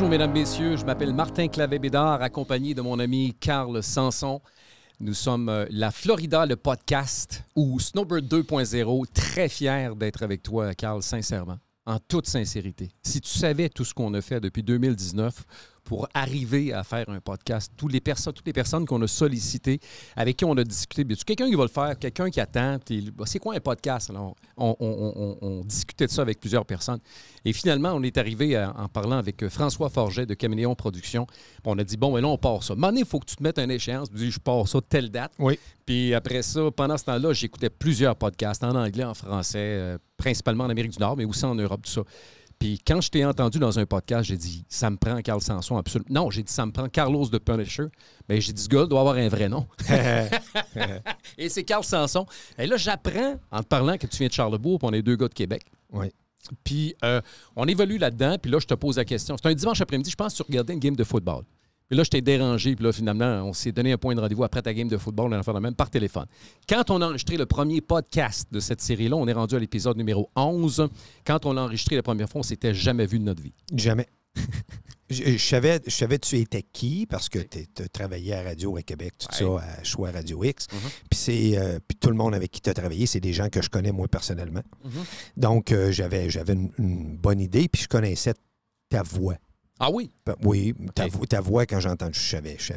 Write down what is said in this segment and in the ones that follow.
Bonjour, mesdames, messieurs. Je m'appelle Martin Clavé-Bédard, accompagné de mon ami Carl Sanson. Nous sommes euh, la Florida, le podcast, ou Snowbird 2.0. Très fier d'être avec toi, Carl, sincèrement, en toute sincérité. Si tu savais tout ce qu'on a fait depuis 2019 pour arriver à faire un podcast. Toutes les, personnes, toutes les personnes qu'on a sollicitées, avec qui on a discuté. bien quelqu'un qui va le faire, quelqu'un qui attend? Bah, c'est quoi un podcast? on, discutait de ça avec plusieurs personnes. Et finalement, on est arrivé en parlant avec euh, François Forget de Caméléon Productions. On a dit, bon, et là, on part ça. Mané, il faut que tu te mettes une échéance. je pars ça telle date. Puis après ça, pendant ce temps-là, j'écoutais plusieurs podcasts en anglais, en français, euh, principalement en Amérique du Nord, mais aussi en Europe, tout ça. Puis quand je t'ai entendu dans un podcast, j'ai dit ça me prend Carl Sanson absolument. Non, j'ai dit ça me prend Carlos de Punisher. Mais ben, j'ai dit ce gars doit avoir un vrai nom. et c'est Carl Sanson. Et là, j'apprends en te parlant que tu viens de Charlebourg, puis on est deux gars de Québec. Oui. Puis euh, on évolue là-dedans, puis là, je te pose la question. C'est un dimanche après-midi, je pense que tu regardais une game de football. Puis là, je t'ai dérangé. Puis là, finalement, on s'est donné un point de rendez-vous après ta game de football, on a fait la même par téléphone. Quand on a enregistré le premier podcast de cette série-là, on est rendu à l'épisode numéro 11. Quand on l'a enregistré la première fois, on s'était jamais vu de notre vie. Jamais. je, savais, je savais tu étais qui parce que tu travaillais à Radio à Québec, tout ça, à Choix Radio X. Mhm. Puis c'est euh, tout le monde avec qui tu as travaillé, c'est des gens que je connais moi personnellement. Mhm. Donc euh, j'avais j'avais une bonne idée, puis je connaissais ta voix. Ah oui? Ben oui, ta, voix, quand j'entends « je savais, je,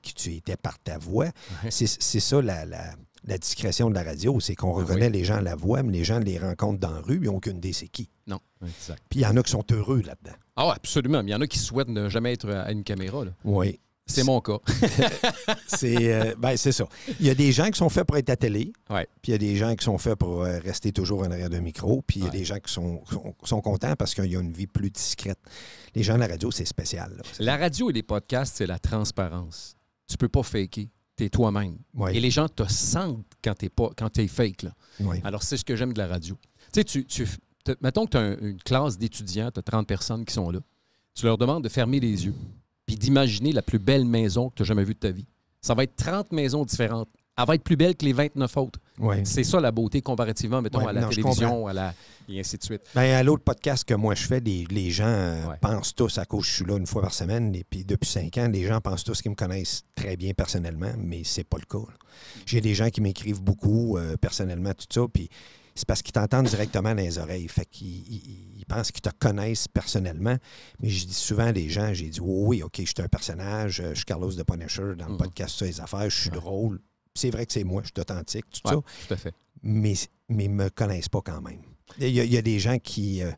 qui tu étais par ta voix. C'est ça la, discrétion de la radio, c'est qu'on ah reconnaît les gens à la voix, mais les gens les rencontrent dans la rue, ils n'ont aucune idée c'est qui. Non, exact. Puis il y en a qui sont heureux là-dedans. Ah, absolument. Mais il y en a qui souhaitent ne jamais être à une caméra. Oui. C'est mon cas. c'est euh, ben, c'est ça. Il y a des gens qui sont faits pour être à télé, puis il y a des gens qui sont faits pour euh, rester toujours en arrière de micro, puis il y a des gens qui sont, contents parce qu'il y a une vie plus discrète. Les gens de la radio, c'est spécial. La radio et les podcasts, c'est la transparence. Tu peux pas faker. Tu es toi-même. Et les gens te sentent quand tu es, fake. Alors, c'est ce que j'aime de la radio. Tu sais, tu, mettons que tu as une classe d'étudiants, tu as 30 personnes qui sont là. Tu leur demandes de fermer les yeux puis d'imaginer la plus belle maison que tu as jamais vue de ta vie. Ça va être 30 maisons différentes. Elle va être plus belle que les 29 autres. C'est ça la beauté comparativement, mettons, à la télévision, à la... et ainsi de suite. Ben, à l'autre podcast que moi je fais, les, gens euh, pensent tous, à cause je suis là une fois par semaine, et puis depuis cinq ans, les gens pensent tous qu'ils me connaissent très bien personnellement, mais c'est pas le cas. J'ai des gens qui m'écrivent beaucoup euh, personnellement, tout ça, puis c'est parce qu'ils t'entendent directement dans les oreilles. Fait qu'ils ils, pensent qu'ils te connaissent personnellement. Mais je dis souvent à des gens, j'ai dit oui, OK, je suis un personnage, euh, je suis Carlos de Punisher dans le mhm. podcast sur les affaires, je suis drôle. C'est vrai que c'est moi, je suis authentique, tout ça. Tout à fait. Mais, ils ne me connaissent pas quand même. Il y, a, des gens qui. Euh,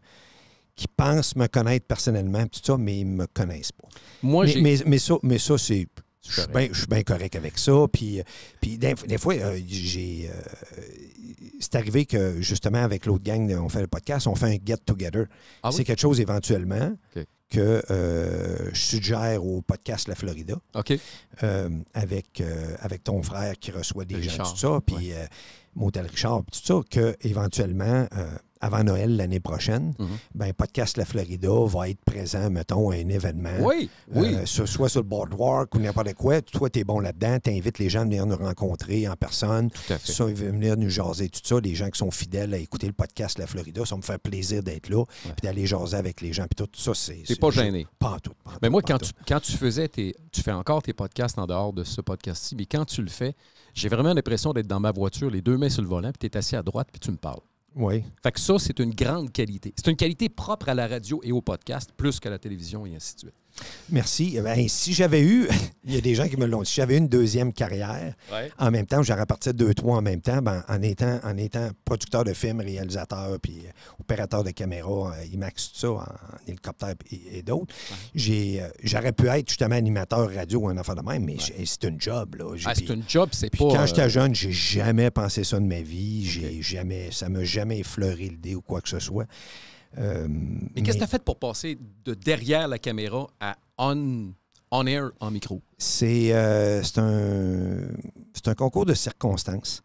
qui pensent me connaître personnellement, tout ça, mais ils ne me connaissent pas. Moi, mais, ça, mais ça c'est je suis bien correct avec ça. Puis, euh, puis des, fois, euh, j'ai. Euh, c'est arrivé que, justement, avec l'autre gang, on fait le podcast, on fait un get-together. Ah c'est quelque chose éventuellement que je suggère au podcast La Florida. OK. avec, avec ton frère qui reçoit des gens, tout ça. Puis, Motel Richard, tout ça, que éventuellement avant Noël l'année prochaine, mhm. ben, Podcast La Florida va être présent, mettons, à un événement. Oui, oui. ce euh, soit sur le boardwalk ou n'importe quoi. Toi, tu es bon là-dedans. Tu invites les gens à venir nous rencontrer en personne. Tout à fait. venir nous jaser, tout ça. Les gens qui sont fidèles à écouter le podcast La Florida, ça me fait plaisir d'être là et puis d'aller jaser avec les gens. Puis tout, ça, c'est. T'es pas gêné. Pas en tout. mais moi, quand tu, quand tu faisais tes. Tu fais encore tes podcasts en dehors de ce podcast-ci, mais quand tu le fais, j'ai vraiment l'impression d'être dans ma voiture, les deux mains sur le volant, puis tu es assis à droite, puis tu me parles. Oui. Fait que ça, c'est une grande qualité. C'est une qualité propre à la radio et au podcast, plus qu'à la télévision et ainsi de suite. Merci. Eh ben, si j'avais eu, il y a des gens qui me l'ont dit, si j'avais eu une deuxième carrière, en même temps, j'aurais parti deux, trois en même temps, ben, en, étant, producteur de films, réalisateur, puis euh, opérateur de caméra, euh, IMAX, tout ça, en, hélicoptère et, d'autres, euh, j'aurais pu être justement animateur radio ou un enfant de même, mais c'est une job. Là. Ah, c'est une job, c'est pas. Quand j'étais jeune, j'ai jamais pensé ça de ma vie, j'ai jamais, ça m'a jamais effleuré l'idée ou quoi que ce soit. Euh, mais, qu'est-ce que tu as fait pour passer de derrière la caméra à on, on air en micro? C'est euh, un, un concours de circonstances.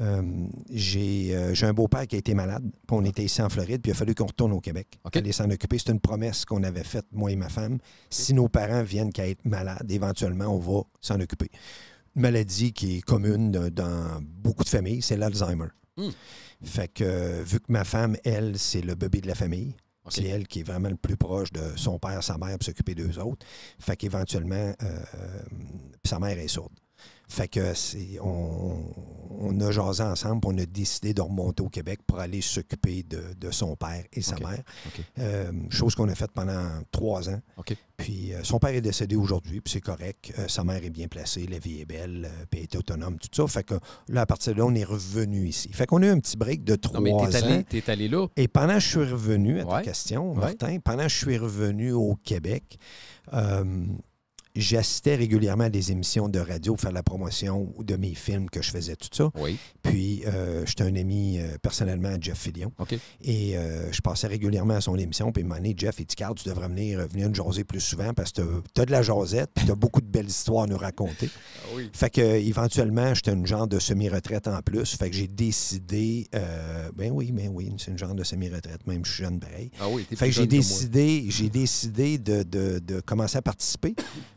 Euh, j'ai un beau-père qui a été malade. Puis on était ici en Floride, puis il a fallu qu'on retourne au Québec. Okay. s'en occuper. C'est une promesse qu'on avait faite, moi et ma femme. Si nos parents viennent qu'à être malades, éventuellement, on va s'en occuper. Une maladie qui est commune dans beaucoup de familles, c'est l'Alzheimer. Hmm. Fait que, vu que ma femme, elle, c'est le bébé de la famille, C'est elle qui est vraiment le plus proche de son père, sa mère, pour s'occuper d'eux autres. Fait qu'éventuellement, euh, euh, sa mère est sourde. Fait que on, on, a jasé ensemble, on a décidé de remonter au Québec pour aller s'occuper de, son père et sa mère. Euh, chose qu'on a faite pendant trois ans. Puis euh, son père est décédé aujourd'hui, puis c'est correct. Euh, sa mère est bien placée, la vie est belle, puis elle est autonome, tout ça. Fait que là, à partir de là, on est revenu ici. Fait qu'on a eu un petit break de trois non, mais allé, allé là. Et pendant que je suis revenu, à ta question, Martin, pendant que je suis revenu au Québec, j'assistais régulièrement à des émissions de radio pour faire la promotion de mes films que je faisais, tout ça. Oui. Puis, euh, j'étais un ami euh, personnellement à Jeff Fillion. Et euh, je passais régulièrement à son émission. Puis, m'a dit, Jeff, et tu devrais venir, venir nous jaser plus souvent parce que tu as, de la josette puis tu as beaucoup de belles histoires à nous raconter. Ah fait que, éventuellement, j'étais une genre de semi-retraite en plus. Fait que j'ai décidé, ben oui, ben oui, c'est une genre de semi-retraite, même je suis jeune pareil. Ah fait que j'ai décidé, j'ai décidé de commencer à participer.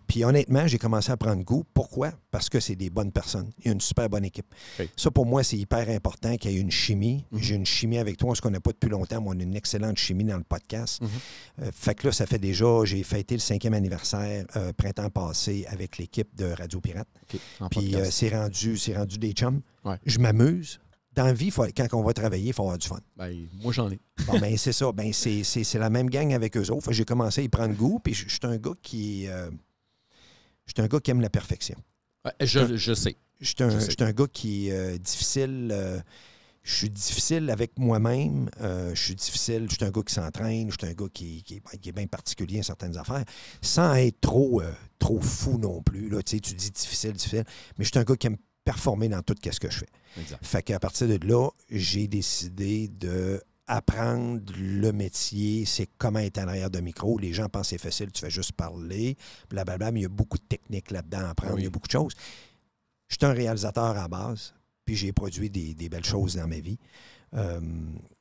Puis honnêtement, j'ai commencé à prendre goût. Pourquoi? Parce que c'est des bonnes personnes. Il y a une super bonne équipe. Ça, pour moi, c'est hyper important qu'il y ait une chimie. Mhm. J'ai une chimie avec toi. ce qu'on n'a pas depuis longtemps, mais on a une excellente chimie dans le podcast. Mhm. Euh, fait que là, ça fait déjà... J'ai fêté le cinquième anniversaire euh, printemps passé avec l'équipe de Radio Pirate. Puis euh, c'est rendu, des chums. Je m'amuse dans la vie, quand on va travailler, il faut avoir du fun. Ben, moi, j'en ai. ben, c'est ça. Ben, c'est la même gang avec eux autres. J'ai commencé à y prendre goût. Puis, je suis un gars qui, je suis un gars qui aime la perfection. je, sais. Je suis un, gars qui est euh, difficile. Euh, je suis difficile avec moi-même. Euh, je suis difficile. Je suis un gars qui s'entraîne. Je suis un gars qui, qui, est bien particulier en certaines affaires, sans être trop, trop fou non plus. Là, tu, dis difficile, difficile. Mais je suis un gars qui aime performer dans tout ce que je fais. Exact. Fait qu'à partir de là, j'ai décidé de apprendre le métier, c'est comment être en arrière de micro. Les gens pensent que c'est facile, tu fais juste parler, blablabla, mais il y a beaucoup de techniques là-dedans à apprendre, il y a beaucoup de choses. Je suis un réalisateur à base, puis j'ai produit des, belles choses dans ma vie. Euh,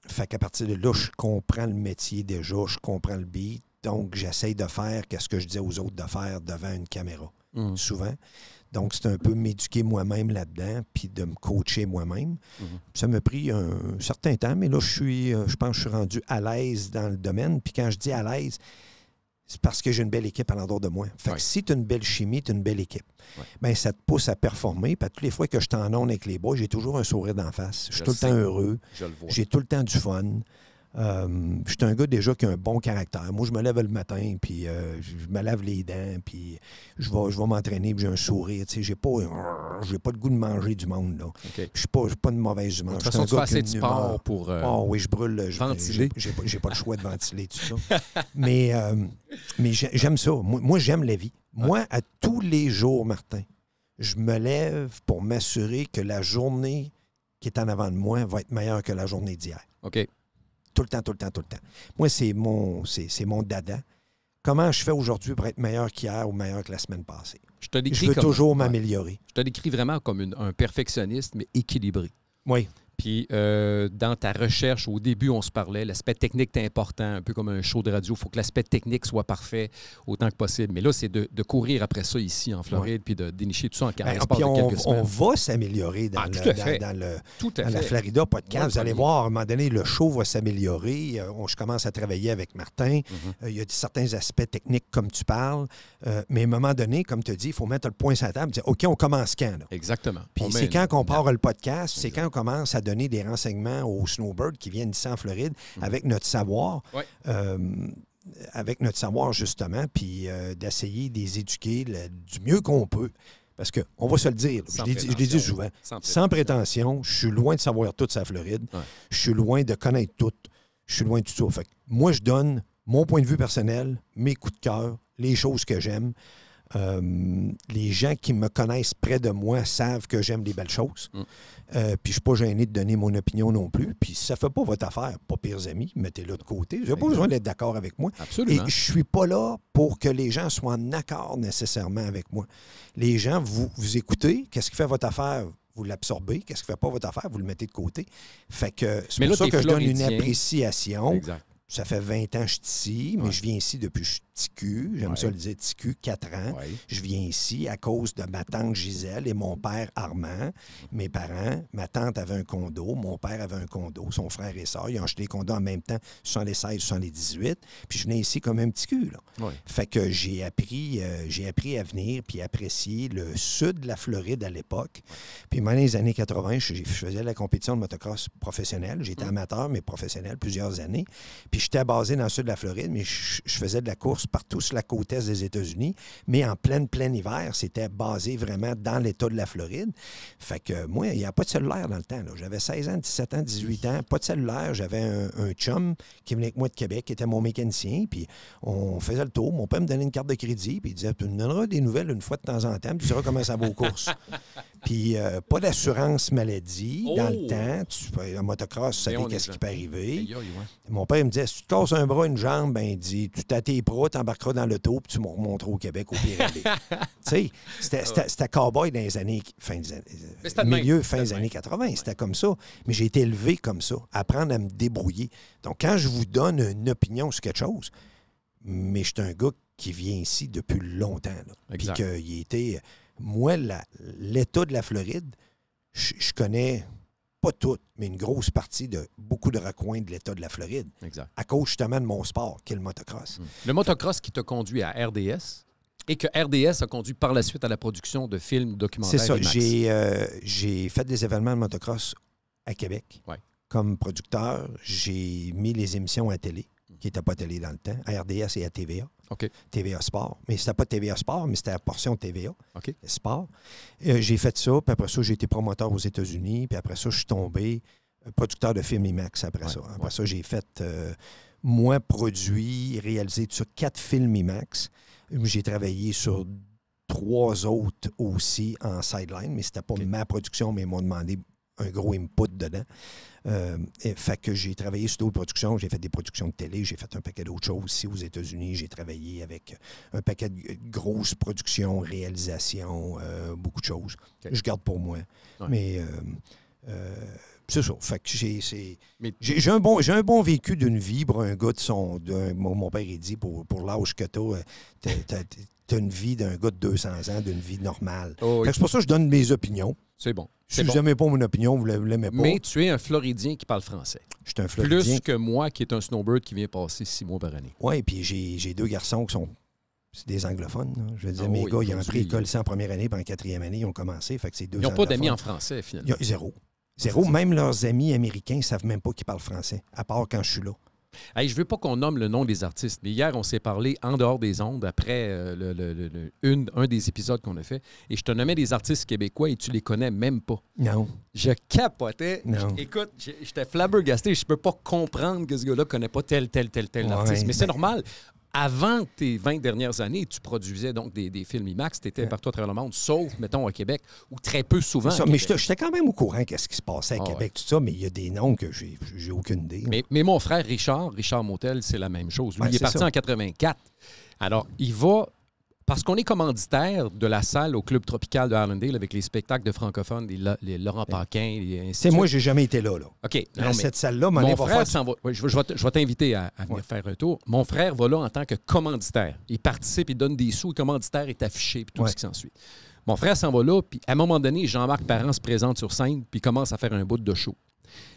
fait qu'à partir de là, je comprends le métier déjà, je comprends le beat, donc j'essaye de faire qu'est-ce que je dis aux autres de faire devant une caméra, mmh. souvent. Donc, c'est un peu m'éduquer moi-même là-dedans, puis de me coacher moi-même. Mhm. Ça m'a pris un certain temps, mais là, je suis, euh, je pense que je suis rendu à l'aise dans le domaine. Puis quand je dis à l'aise, c'est parce que j'ai une belle équipe à l'endroit de moi. Fait que si tu une belle chimie, tu une belle équipe. Bien, ça te pousse à performer. Puis toutes les fois que je t'en onde avec les bois, j'ai toujours un sourire d'en face. Je suis tout le, le temps heureux. J'ai tout le temps du fun. Euh, je suis un gars déjà qui a un bon caractère. Moi, je me lève le matin, puis euh, je me lave les dents, puis je vais, m'entraîner, puis j'ai un sourire. Tu sais, j'ai pas, pas le goût de manger du monde. Là. Je suis pas, de mauvaise humeur. De toute façon, tu fais assez de sport pour oh, oui, je brûle. J'ai, pas, le choix de ventiler tout ça. mais mais j'aime ça. Moi, moi j'aime la vie. Moi, à tous les jours, Martin, je me lève pour m'assurer que la journée qui est en avant de moi va être meilleure que la journée d'hier. OK tout le temps, tout le temps, tout le temps. Moi, c'est mon, c'est, mon dada. Comment je fais aujourd'hui pour être meilleur qu'hier ou meilleur que la semaine passée? Je, te je veux toujours m'améliorer. Je te décris vraiment comme un perfectionniste, mais équilibré. Oui. Puis euh, dans ta recherche, au début, on se parlait, l'aspect technique est important, un peu comme un show de radio. Il faut que l'aspect technique soit parfait autant que possible. Mais là, c'est de, courir après ça ici en Floride, puis de dénicher tout ça en ben, carrière. Ah, puis on, va s'améliorer dans, ah, le, dans, la Florida podcast. Vous allez voir, à un moment donné, le show va s'améliorer. Euh, on je commence à travailler avec Martin. Mhm. Euh, il y a certains aspects techniques, comme tu parles. mais à un moment donné, comme tu dis, il faut mettre le point sur la table. Dire, OK, on commence quand? Exactement. Puis c'est quand qu'on part le podcast, c'est quand on commence à donner des renseignements aux snowbirds qui viennent ici en Floride mhm. avec notre savoir. Euh, avec notre savoir, justement, puis euh, d'essayer de les éduquer du mieux qu'on peut. Parce qu'on va se le dire, je l'ai dit, souvent, sans prétention. je suis loin de savoir toute sa Floride, je suis loin de connaître tout, je suis loin de tout ça. moi, je donne mon point de vue personnel, mes coups de cœur, les choses que j'aime. Euh, les gens qui me connaissent près de moi savent que j'aime les belles choses. Mm. Euh, puis je suis pas gêné de donner mon opinion non plus. Puis ça fait pas votre affaire, pas pires amis, mettez-le de côté. J'ai pas besoin d'être d'accord avec moi. Absolument. Et je suis pas là pour que les gens soient en accord nécessairement avec moi. Les gens, vous, vous écoutez, qu'est-ce qui fait votre affaire? Vous l'absorbez, qu'est-ce qui fait pas votre affaire, vous le mettez de côté. Fait que c'est pour ça que je donne une appréciation. Ça fait 20 ans que je suis ici, mais je viens ici depuis je TICU, j'aime ça le dire TICU, 4 ans. Je viens ici à cause de ma tante Gisèle et mon père Armand. Mes parents, ma tante avait un condo, mon père avait un condo, son frère et soeur, ils ont acheté des condos en même temps, sur les 16, sur les 18. Puis je venais ici comme un petit cul. Fait que j'ai appris, euh, j'ai appris à venir puis apprécier le sud de la Floride à l'époque. Puis moi, dans les années 80, je, faisais la compétition de motocross professionnelle. J'étais mmh. amateur, mais professionnel plusieurs années. Puis j'étais basé dans le sud de la Floride, mais je faisais de la course partout sur la côte est des États-Unis, mais en plein, plein hiver, c'était basé vraiment dans l'État de la Floride. Fait que moi, il n'y a pas de cellulaire dans le temps. J'avais 16 ans, 17 ans, 18 ans, pas de cellulaire. J'avais un, chum qui venait avec moi de Québec, qui était mon mécanicien, puis on faisait le tour. Mon père me donnait une carte de crédit, puis il disait, tu me donneras des nouvelles une fois de temps en temps, puis tu sauras comment ça va aux courses. Puis euh, pas d'assurance maladie dans le oh! temps. Tu, en motocross, tu savais qu'est-ce qui peut arriver. Mon père me disait si tu te casses un bras, une jambe, ben il dit tu t'as tes bras, embarqueras dans l'auto, puis tu me remonteras au Québec, au pire. tu sais, c'était cowboy dans les années. Fin des années euh, milieu, fin des années 80. C'était comme ça. Mais j'ai été élevé comme ça, apprendre à me débrouiller. Donc quand je vous donne une opinion sur quelque chose, mais je suis un gars qui vient ici depuis longtemps. Puis qu'il était moi, l'État de la Floride, je, connais pas tout, mais une grosse partie de beaucoup de recoins de l'État de la Floride. À cause justement de mon sport, qui est le motocross. Hmm. Le motocross qui te conduit à RDS et que RDS a conduit par la suite à la production de films documentaires. C'est ça. Euh, j'ai fait des événements de motocross à Québec. Comme producteur, j'ai mis les émissions à télé, qui n'étaient pas télé dans le temps, à RDS et à TVA. TVA Sport. Mais c'était pas TVA Sport, mais c'était la portion TVA. Sport. Euh, j'ai fait ça, puis après ça, j'ai été promoteur aux États-Unis, puis après ça, je suis tombé euh, producteur de films IMAX après ça. Après ça, j'ai fait, euh, moi, produit, réalisé sur quatre films IMAX. J'ai travaillé sur trois autres aussi en sideline, mais c'était pas ma production, mais ils m'ont demandé un gros input dedans. Euh, et fait que j'ai travaillé sur d'autres productions. J'ai fait des productions de télé, j'ai fait un paquet d'autres choses aussi aux États-Unis. J'ai travaillé avec un paquet de grosses productions, réalisations, euh, beaucoup de choses. Je garde pour moi. Mais euh, c'est ça. Fait que j'ai, j'ai, un bon, j'ai un bon vécu d'une vibre. un gars de son. mon, père, il dit pour, pour l'âge que t'as, tu une vie d'un gars de 200 ans, d'une vie normale. Oh c'est pour ça que je donne mes opinions. C'est bon. Si vous n'aimez bon. pas mon opinion, vous ne l'aimez pas. Mais tu es un Floridien qui parle français. Je suis un Floridien. Plus que moi, qui est un snowbird qui vient passer six mois par année. Oui, et puis j'ai deux garçons qui sont c'est des anglophones. Je veux dire, ah mes gars, ils ont pris école en première année, puis en quatrième année, ils ont commencé. Fait ils n'ont pas d'amis en français, finalement. zéro. Zéro. Même leurs amis américains ne savent même pas qu'ils parlent français, à part quand je suis là je ne veux pas qu'on nomme le nom des artistes, mais hier, on s'est parlé en dehors des ondes après euh, une, un des épisodes qu'on a fait. Et je te nommais des artistes québécois et tu les connais même pas. Non. Je capotais. Non. écoute, j'étais flabbergasté. Je ne peux pas comprendre que ce gars-là ne connaît pas tel, tel, tel, tel artiste. Mais c'est ben, normal avant tes 20 dernières années, tu produisais donc des, films IMAX, tu étais partout à travers le monde, sauf, mettons, à Québec, ou très peu souvent. mais mais j'étais quand même au courant qu'est-ce qui se passait à ah Québec, tout ça, mais il y a des noms que j'ai aucune idée. Mais, mon frère Richard, Richard Motel, c'est la même chose. il est, parti en 84. Alors, il va parce qu'on est commanditaire de la salle au Club Tropical de Harlandale avec les spectacles de francophones, les, Laurent Paquin. C'est moi, j'ai jamais été là. là. OK. Dans cette salle-là, mon, frère s'en va... je, vais t'inviter à, venir faire un tour. Mon frère va là en tant que commanditaire. Il participe, il donne des sous, le commanditaire est affiché, puis tout ce qui s'ensuit. Mon frère s'en va là, puis à un moment donné, Jean-Marc Parent se présente sur scène, puis commence à faire un bout de show.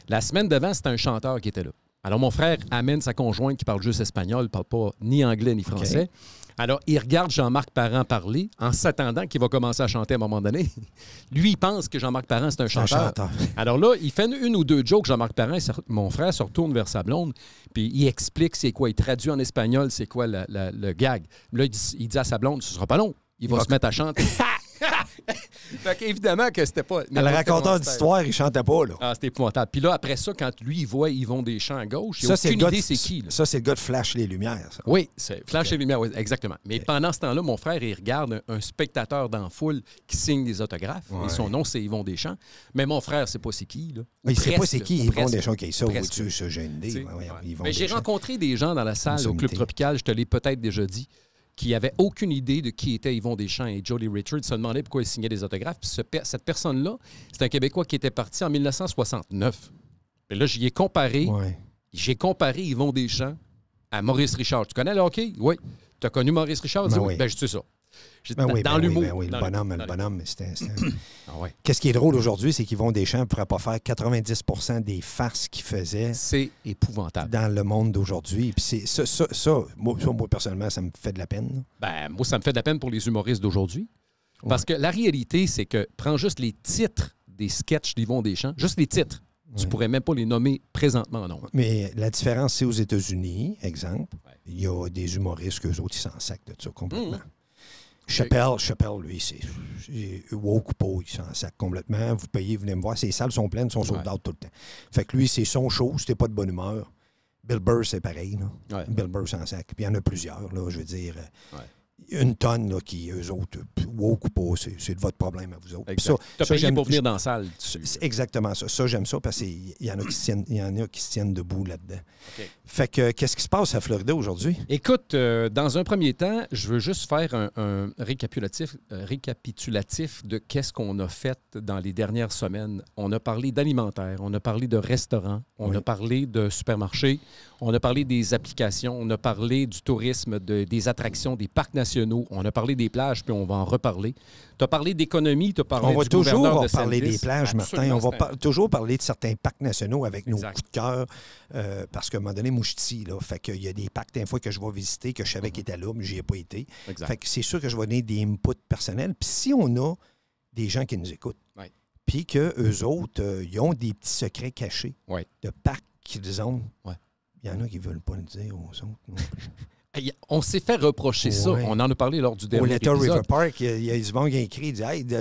La semaine devant, c'était un chanteur qui était là. Alors, mon frère amène sa conjointe qui parle juste espagnol, parle pas ni anglais ni français. Alors, il regarde Jean-Marc Parent parler en s'attendant qu'il va commencer à chanter à un moment donné. Lui, il pense que Jean-Marc Parent, c'est un chanteur. Un chanteur. Alors là, il fait une, ou deux jokes. Jean-Marc Parent, mon frère, se retourne vers sa blonde, puis il explique c'est quoi. Il traduit en espagnol c'est quoi le gag. Là, il dit, il à sa blonde, ce sera pas long. Il, va se mettre à chanter. fait qu'évidemment que c'était pas. Le raconteur d'histoire, il chantait pas, là. Ah, c'était épouvantable. Puis là, après ça, quand lui, il voit Yvon Deschamps à gauche, il a aucune idée c'est qui. Ça, c'est le gars de Flash les Lumières, ça. Oui, c'est Flash les Lumières, oui, exactement. Mais pendant ce temps-là, mon frère, il regarde un, spectateur dans la foule qui signe des autographes. Et son nom, c'est Yvon Deschamps. Mais mon frère, c'est pas c'est qui, là. il ne sait pas c'est qui, Yvon Deschamps, qui est ça, ou tu ce une idée. Mais j'ai rencontré des gens dans la salle au Club Tropical, je te l'ai peut-être déjà dit qui n'avait aucune idée de qui était Yvon Deschamps et Jody Richards se demandait pourquoi il signait des autographes. Puis cette personne-là, c'est un Québécois qui était parti en 1969. Et là, j'y ai comparé. J'ai comparé Yvon Deschamps à Maurice Richard. Tu connais le hockey? Oui. Tu as connu Maurice Richard? Ben oui. Ben, je sais ça. Ben dans, ben l'humour. Ben le bonhomme, le bonhomme, c'était. Ah Qu'est-ce qui est drôle aujourd'hui, c'est qu'ils qu'Yvon Deschamps ne pourrait pas faire 90 des farces qu'il faisait. C'est épouvantable. Dans le monde d'aujourd'hui. c'est ça, moi, personnellement, ça me fait de la peine. Ben, moi, ça me fait de la peine pour les humoristes d'aujourd'hui. Parce que la réalité, c'est que prends juste les titres des sketchs d'Yvon Deschamps, juste les titres. Tu pourrais même pas les nommer présentement, non. Mais la différence, c'est aux États-Unis, exemple. Il y a des humoristes, qu'eux autres, ils s'en de ça complètement. Mmh. Chappelle, Chappelle, lui, c'est wow pas, il s'en sac complètement. Vous payez, venez me voir. Ses salles sont pleines, sont sold out tout le temps. Fait que lui, c'est son show, c'était pas de bonne humeur. Bill Burr, c'est pareil. Là. Bill Burr, s'en sac. Puis il y en a plusieurs, là, je veux dire. Euh, ouais une tonne qui, eux autres, woke ou pas, c'est votre problème à vous autres. tu payé pour venir dans la salle. exactement ça. Ça, j'aime ça parce qu'il y, en a qui se tiennent, y en a qui tiennent debout là-dedans. Fait que, qu'est-ce qui se passe à Florida aujourd'hui? Écoute, euh, dans un premier temps, je veux juste faire un, récapitulatif, euh, récapitulatif de qu'est-ce qu'on a fait dans les dernières semaines. On a parlé d'alimentaire, on a parlé de restaurants, on a parlé de supermarchés, on a parlé des applications, on a parlé du tourisme, de, des attractions, des parcs nationaux on a parlé des plages, puis on va en reparler. Tu as parlé d'économie, tu as parlé de du gouverneur On va toujours parler des plages, Martin. On va toujours parler de certains parcs nationaux avec nos coups de cœur, euh, parce qu'à un moment donné, mouchti, là, fait qu'il y a des parcs, des fois, que je vais visiter, que je savais mm qu'ils étaient là, mais j'y ai pas été. Fait que c'est sûr que je vais donner des inputs personnels. Puis si on a des gens qui nous écoutent, ouais. puis qu'eux autres, euh, ils ont des petits secrets cachés de parcs qu'ils ont, il y en a qui ne veulent pas le dire aux autres. Non On s'est fait reprocher ça. On en a parlé lors du dernier Au Letter River Park, il y a du monde qui a écrit,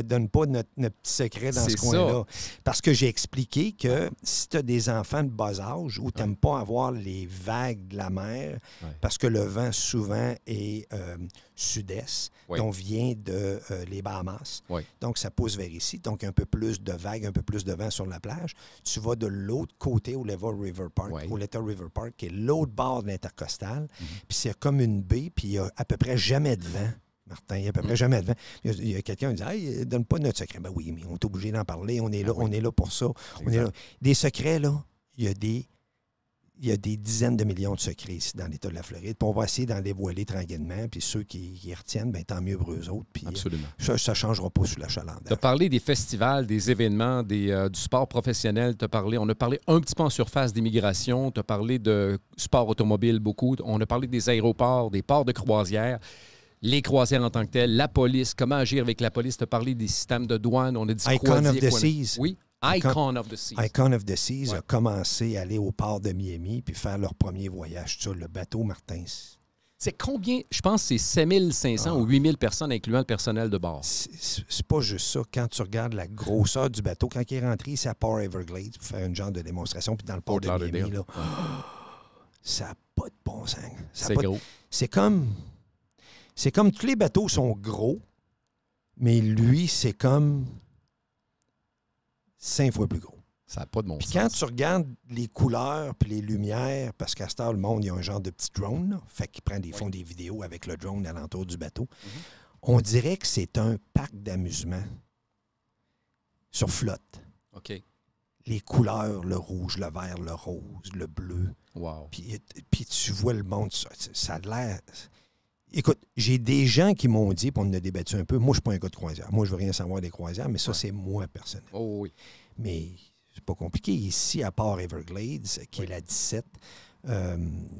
donne pas notre, petit secret dans ce coin-là. Parce que j'ai expliqué que si tu as des enfants de bas âge ou tu n'aimes pas avoir les vagues de la mer, parce que le vent souvent est euh, sud-est, donc vient de euh, les Bahamas, donc ça pousse vers ici, donc un peu plus de vagues, un peu plus de vent sur la plage, tu vas de l'autre côté au Letter River Park, River Park, qui est l'autre bord de l'intercostale, mhm. puis c'est comme une baie, puis il n'y a à peu près jamais de vent. Martin, il n'y a à peu près mm. jamais de vent. Il y a, quelqu'un qui dit hey, donne pas notre secret. Ben oui, mais on est obligé d'en parler, on est ben là, on est là pour ça. Des secrets, là, il y a des il y a des dizaines de millions de secrets ici dans l'État de la Floride. Puis on va essayer d'en dévoiler tranquillement. Puis ceux qui, y retiennent, bien, tant mieux pour eux autres. Puis euh, Absolument. Ça ne changera pas sous la chalande. Tu as parlé des festivals, des événements, des, euh, du sport professionnel. on a parlé un petit peu en surface d'immigration. Tu as parlé de sport automobile beaucoup. On a parlé des aéroports, des ports de croisière les croisières en tant que telles, la police, comment agir avec la police. Tu as parlé des systèmes de douane, on a dit Icon of the Seas. Oui. Icon of the Seas. a commencé à aller au port de Miami puis faire leur premier voyage sur le bateau Martins. C'est combien? Je pense que c'est 7500 ah. ou 8000 personnes, incluant le personnel de bord. C'est pas juste ça. Quand tu regardes la grosseur du bateau, quand il est rentré c'est à Port Everglades pour faire une genre de démonstration, puis dans le port, de, Miami, là, ça n'a pas de bon sens. C'est gros. C'est comme... C'est comme tous les bateaux sont gros, mais lui, c'est comme cinq fois plus gros. Ça n'a pas de mon Puis quand tu regardes les couleurs puis les lumières, parce qu'à ce le monde, il y a un genre de petit drone, fait qu'il prend des fonds des vidéos avec le drone alentour du bateau. Mhm. On dirait que c'est un parc d'amusement sur flotte. OK. Les couleurs, le rouge, le vert, le rose, le bleu. Wow. Puis, tu vois le monde, ça a l'air. Écoute, j'ai des gens qui m'ont dit, pour on a débattu un peu, moi, je ne suis pas un gars de croisière. Moi, je ne veux rien savoir des croisières, mais ça, c'est moi personnel. Oh, oui. Mais c'est pas compliqué. Ici, à part Everglades, qui est la 17, euh,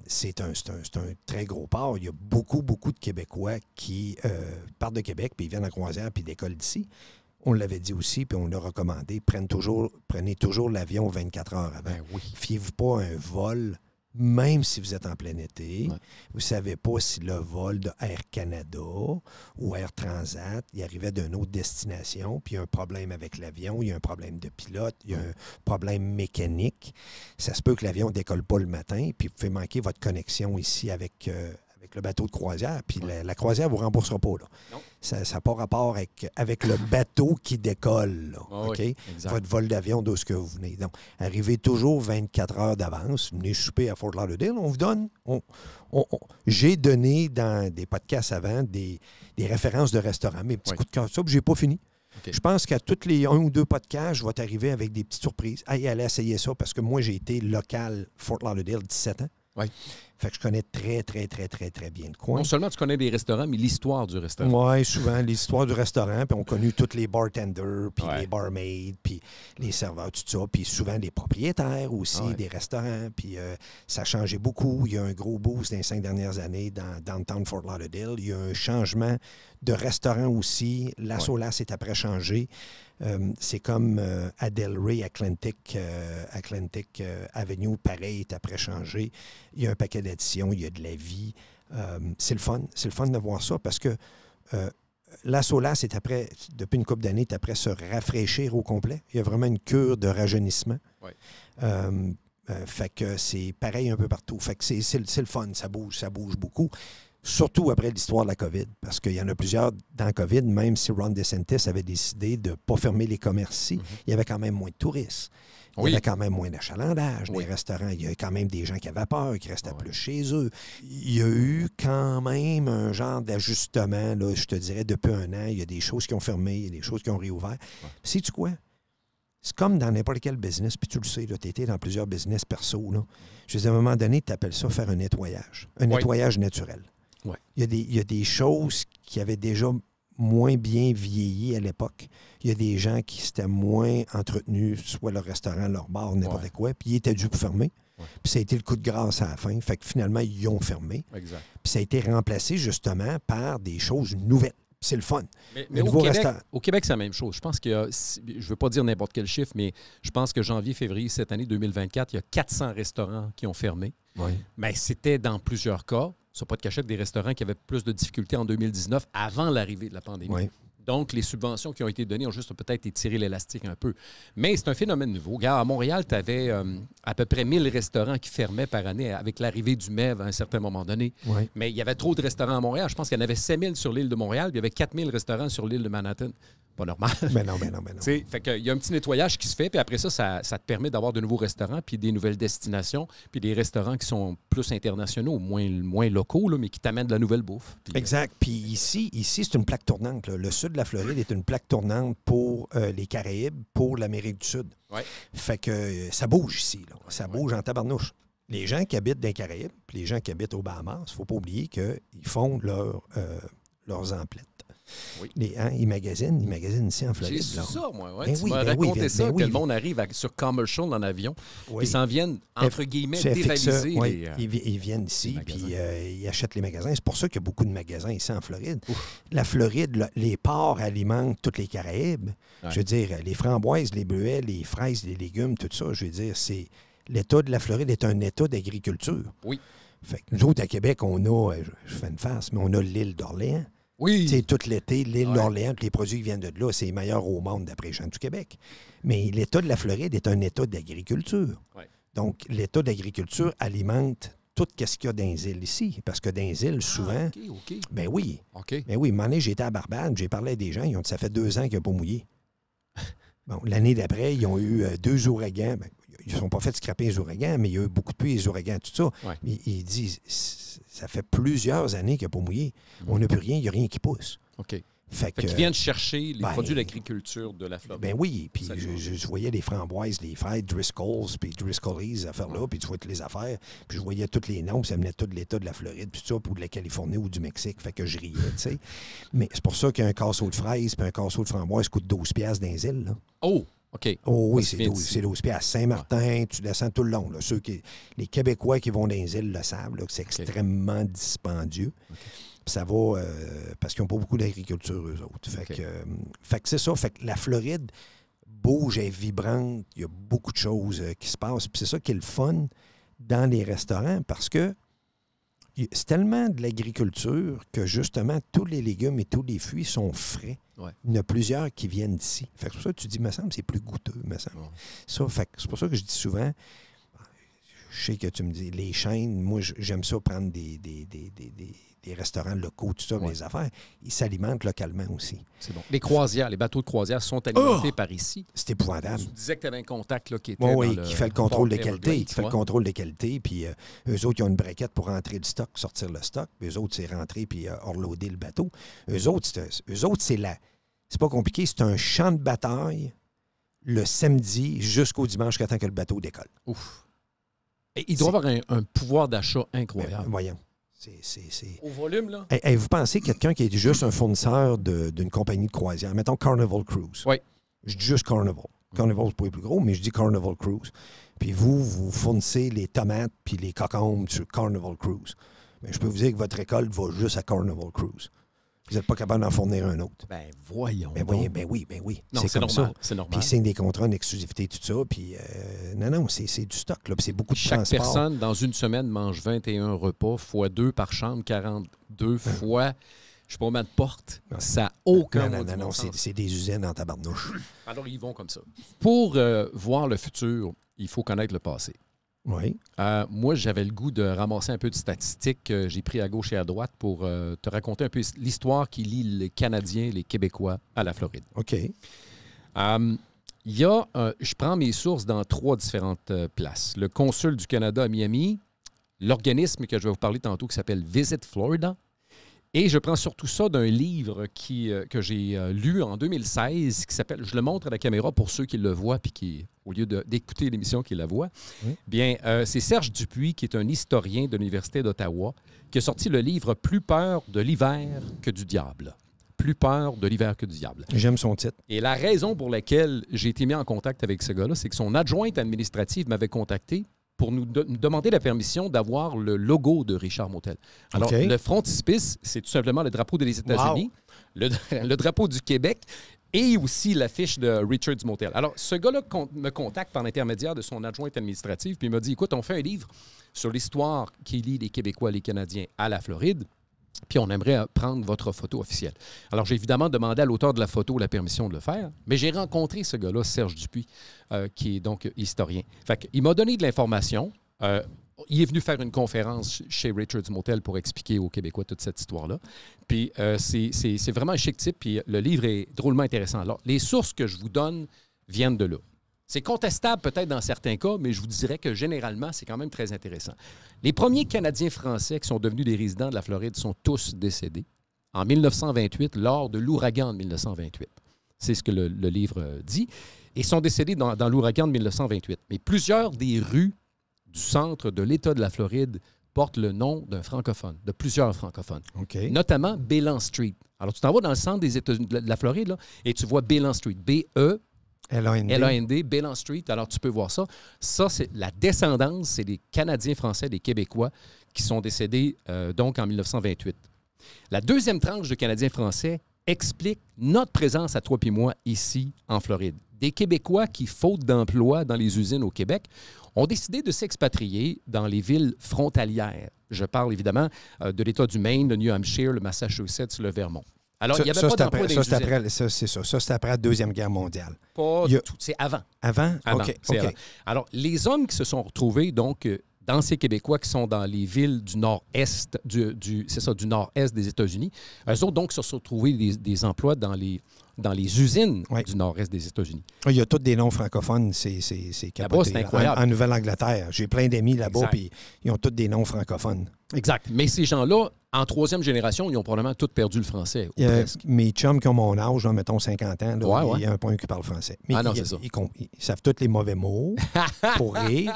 c'est un, un, très gros port. Il y a beaucoup, beaucoup de Québécois qui euh, partent de Québec, puis ils viennent en croisière, puis ils décollent d'ici. On l'avait dit aussi, puis on l'a recommandé. toujours, prenez toujours l'avion 24 heures avant. Ben oui. Fiez-vous pas un vol même si vous êtes en plein été, vous ne savez pas si le vol de Air Canada ou Air Transat, il arrivait d'une autre destination, puis il y a un problème avec l'avion, il y a un problème de pilote, il y a un problème mécanique. Ça se peut que l'avion ne décolle pas le matin, puis vous fait manquer votre connexion ici avec, euh, avec le bateau de croisière. Puis la, croisière ne vous remboursera pas. Ça n'a pas rapport avec, avec le bateau qui décolle. Ah Votre vol d'avion, d'où ce que vous venez. Donc, arrivez toujours 24 heures d'avance. Venez souper à Fort Lauderdale. On vous donne. J'ai donné dans des podcasts avant des, références de restaurants, mes petits coups de cœur. Ça, je n'ai pas fini. Je pense qu'à tous les un ou deux podcasts, je vais t'arriver avec des petites surprises. Allez, allez essayer ça parce que moi, j'ai été local Fort Lauderdale 17 ans. Fait que je connais très, très, très, très, très bien le coin. Non seulement tu connais des restaurants, mais l'histoire du restaurant. Oui, souvent, l'histoire du restaurant. Puis on connu tous les bartenders, puis les barmaids, puis les serveurs, tout ça. Puis souvent les propriétaires aussi des restaurants. Puis euh, ça a changé beaucoup. Il y a un gros boost dans les cinq dernières années dans downtown Fort Lauderdale. Il y a un changement de restaurant aussi. La là, s'est après changé. Euh, c'est comme euh, Adel Ray Atlantic, euh, Atlantic Avenue, pareil, est après changé. Il y a un paquet d'additions, il y a de la vie. c'est le fun. C'est le fun de voir ça parce que la solar, c'est après, depuis une couple d'années, est après se rafraîchir au complet. Il y a vraiment une cure de rajeunissement. fait que c'est pareil un peu partout. Fait que c'est le fun, ça bouge, ça bouge beaucoup surtout après l'histoire de la COVID, parce qu'il y en a plusieurs dans la COVID, même si Ron DeSantis avait décidé de ne pas fermer les commerces, mhm. il y avait quand même moins de touristes. Il y avait quand même moins d'achalandage, des les restaurants. Il y a quand même des gens qui avaient peur, qui restaient plus chez eux. Il y a eu quand même un genre d'ajustement, je te dirais, depuis un an. Il y a des choses qui ont fermé, il y a des choses qui ont réouvert. Si tu quoi? C'est comme dans n'importe quel business, puis tu le sais, tu étais dans plusieurs business perso. Là. à un moment donné, tu appelles ça faire un nettoyage, un nettoyage naturel. Il, y a des, choses qui avaient déjà moins bien vieilli à l'époque. Il y a des gens qui s'étaient moins entretenus, soit leur restaurant, leur bar, n'importe quoi, puis ils étaient dû pour fermer. Puis ça a été le coup de grâce à la fin. Fait que finalement, ils ont fermé. Puis ça a été remplacé justement par des choses nouvelles. C'est le fun. Mais, au, Québec, c'est la même chose. Je pense que, je ne veux pas dire n'importe quel chiffre, mais je pense que janvier, février, cette année 2024, il y a 400 restaurants qui ont fermé. Mais c'était dans plusieurs cas ce pas de cachette des restaurants qui avaient plus de difficultés en 2019 avant l'arrivée de la pandémie. Donc, les subventions qui ont été données ont juste peut-être étiré l'élastique un peu. Mais c'est un phénomène nouveau. Regarde, à Montréal, tu avais euh, à peu près 1000 restaurants qui fermaient par année avec l'arrivée du MEV à un certain moment donné. Mais il y avait trop de restaurants à Montréal. Je pense qu'il y en avait 6000 sur l'île de Montréal, il y avait 4000 restaurants sur l'île de Manhattan pas normal. Mais non, mais non, mais non. fait qu'il y a un petit nettoyage qui se fait, puis après ça, ça, te permet d'avoir de nouveaux restaurants, puis des nouvelles destinations, puis des restaurants qui sont plus internationaux, moins, moins locaux, mais qui t'amènent de la nouvelle bouffe. Euh, exact. Puis ici, ici c'est une plaque tournante. Le sud de la Floride est une plaque tournante pour euh, les Caraïbes, pour l'Amérique du Sud. Fait que euh, ça bouge ici. Ça bouge en tabarnouche les gens qui habitent dans les Caraïbes, puis les gens qui habitent aux Bahamas, il ne faut pas oublier qu'ils font leurs emplettes. Les, hein, ils magasinent, ici en Floride. C'est ça, moi. le monde arrive sur commercial en avion. Ils s'en viennent, eh, entre guillemets, dévaliser. Euh, ils, viennent ici, puis euh, ils achètent les magasins. C'est pour ça qu'il y a beaucoup de magasins ici en Floride. La Floride, les ports alimentent toutes les Caraïbes. Je veux dire, les framboises, les bleuets, les fraises, les légumes, tout ça, je veux dire, c'est... L'État de la Floride est un État d'agriculture. Oui. nous autres, à Québec, on a, euh, je fais une face, mais on a l'île d'Orléans. C'est toute l'été, l'île d'Orléans, les produits qui viennent de là, c'est les meilleurs au monde d'après Jean du Québec. Mais l'État de la Floride est un État d'agriculture. Donc, l'État d'agriculture alimente tout ce qu'il y a dans les îles ici. Parce que dans les îles, ah, souvent. Ben oui. Okay. Ben oui, mon j'étais à Barbade, j'ai parlé à des gens, ils ont dit ça fait deux ans qu'il n'y a pas mouillé. bon, l'année d'après, ils ont eu euh, deux ouragans. Ben, ils ne sont pas fait scraper les ouragans, mais il y a eu beaucoup de pluie, les ouragans, tout ça. ils disent ça fait plusieurs années qu'il n'y a pas mouillé. On n'a plus rien, il n'y a rien qui pousse. OK. Fait, de qu'ils viennent chercher les ben, produits d'agriculture de la Floride. Ben oui, puis je, voyais les framboises, les fraises, Driscoll's, puis Driscoll's, affaires là, puis tu vois toutes les affaires, puis je voyais tous les noms, puis ça venait tout de l'État de la Floride, puis tout ça, ou de la Californie ou du Mexique, fait que je riais, tu sais. Mais c'est pour ça qu'un casseau de fraises puis un casseau de framboises coûte 12 piastres dans les îles, là. Oh! Oh oui, c'est 12, c'est Saint-Martin, tu descends tout le long. qui, les Québécois qui vont dans les îles le savent, c'est extrêmement dispendieux. Ça va euh, parce qu'ils n'ont pas beaucoup d'agriculture, eux autres. Fait que, euh, fait que c'est ça. Fait que la Floride bouge, elle est vibrante. Il y a beaucoup de choses euh, qui se passent. c'est ça qui est le fun dans les restaurants parce que c'est tellement de l'agriculture que justement, tous les légumes et tous les fruits sont frais. Il y en a plusieurs qui viennent d'ici. Fait que pour ça, que tu dis, me semble, c'est plus goûteux, me semble. Ça, fait c'est pour ça que je dis souvent, je sais que tu me dis, les chaînes, moi, j'aime ça prendre des, des les restaurants locaux, tout ça, les affaires, ils s'alimentent localement aussi. C'est bon. Les croisières, les bateaux de croisière sont alimentés oh! par ici. C'est épouvantable. Tu disais que tu un contact qui était. Oui, qui fait le contrôle des qualités. Qui fait le contrôle des qualités. Puis euh, eux autres, ils ont une briquette pour rentrer le stock, sortir le stock. Puis eux autres, c'est rentrer puis euh, orloader le bateau. Eux autres, autres c'est la. C'est pas compliqué, c'est un champ de bataille le samedi jusqu'au dimanche, jusqu'à que le bateau décolle. Ouf. Et il doit avoir un, pouvoir d'achat ben, incroyable. voyons. Au volume, là. vous pensez quelqu'un qui est juste un fournisseur d'une compagnie de croisière, mettons Carnival Cruise. Oui. Je dis juste Carnival. Carnival, c'est pas plus gros, mais je dis Carnival Cruise. Puis vous, vous fournissez les tomates puis les cocombes sur Carnival Cruise. Mais je peux vous dire que votre récolte va juste à Carnival Cruise vous n'êtes pas capable d'en fournir un autre. Ben voyons. Ben, oui, ben oui. Ben c'est, normal, C'est normal. Puis ils des contrats en exclusivité, tout ça. Puis euh, non, non, c'est, du stock. Là, c'est beaucoup de Chaque personne, dans une semaine, mange 21 repas, fois deux par chambre, 42 hein. fois. Je ne sais pas de porte. Ça n'a aucun Non, non, non, non c'est, des usines en tabarnouche. Alors, ils vont comme ça. Pour euh, voir le futur, il faut connaître le passé. Euh, moi, j'avais le goût de ramasser un peu de statistiques. J'ai pris à gauche et à droite pour euh, te raconter un peu l'histoire qui lie les Canadiens, les Québécois à la Floride. OK. Hum, y je prends mes sources dans trois différentes euh, places. Le consul du Canada à Miami, l'organisme que je vais vous parler tantôt qui s'appelle Visit Florida, et je prends surtout ça d'un livre euh, que j'ai euh, lu en 2016 qui s'appelle Je le montre à la caméra pour ceux qui le voient puis qui, au lieu d'écouter l'émission qui la voit. Bien, euh, c'est Serge Dupuis qui est un historien de l'Université d'Ottawa qui a sorti le livre Plus peur de l'hiver que du diable. Plus peur de l'hiver que du diable. J'aime son titre. Et la raison pour laquelle j'ai été mis en contact avec ce gars-là, c'est que son adjointe administrative m'avait contacté pour nous demander la permission d'avoir le logo de Richard Motel. Alors, le frontispice, c'est tout simplement le drapeau des États-Unis, le, drapeau du Québec et aussi l'affiche de Richards Motel. Alors, ce gars-là me contacte par l'intermédiaire de son adjointe administrative, puis il me dit Écoute, on fait un livre sur l'histoire qui lie les Québécois et les Canadiens à la Floride puis on aimerait euh, prendre votre photo officielle. Alors, j'ai évidemment demandé à l'auteur de la photo la permission de le faire, mais j'ai rencontré ce gars-là, Serge Dupuis, euh, qui est donc historien. Fait il m'a donné de l'information. Euh, il est venu faire une conférence chez Richards Motel pour expliquer aux Québécois toute cette histoire-là. Puis c'est vraiment un chic type, puis le livre est drôlement intéressant. Alors, les sources que je vous donne viennent de là. C'est contestable peut-être dans certains cas, mais je vous dirais que généralement, c'est quand même très intéressant. Les premiers Canadiens français qui sont devenus des résidents de la Floride sont tous décédés en 1928 lors de l'ouragan de 1928. C'est ce que le, livre euh, dit. Et sont décédés dans, l'ouragan de 1928. Mais plusieurs des rues du centre de l'État de la Floride portent le nom d'un francophone, de plusieurs francophones, notamment Bélan Street. Alors, tu t'en vas dans le centre des États de la Floride et tu vois Bélan Street, B-E LAND. LAND, Street. Alors, tu peux voir ça. Ça, c'est la descendance, c'est des Canadiens français, des Québécois qui sont décédés euh, donc en 1928. La deuxième tranche de Canadiens français explique notre présence à toi et moi ici en Floride. Des Québécois qui, faute d'emploi dans les usines au Québec, ont décidé de s'expatrier dans les villes frontalières. Je parle évidemment euh, de l'État du Maine, le New Hampshire, le Massachusetts, le Vermont. Alors, il n'y avait pas d'emploi des Ça, c'est après la Deuxième Guerre mondiale. Pas tout. C'est avant. Avant? OK. Alors, les hommes qui se sont retrouvés, donc, euh, dans ces Québécois qui sont dans les villes du nord-est, du, du c'est ça, du nord-est des États-Unis, eux autres, donc, se sont retrouvés des emplois dans les dans les usines du nord-est des États-Unis. Ah, il y a tous des noms francophones, c'est là c'est incroyable. En, Nouvelle-Angleterre, j'ai plein d'amis là-bas, puis ils ont tous des noms francophones. Exact. Mais ces gens-là, en troisième génération, ils ont probablement tous perdu le français. Ou mes chums qui ont mon âge, mettons 50 ans, il y a un point qui parle français. ah non, c'est ça. Ils, savent tous les mauvais mots pour rire.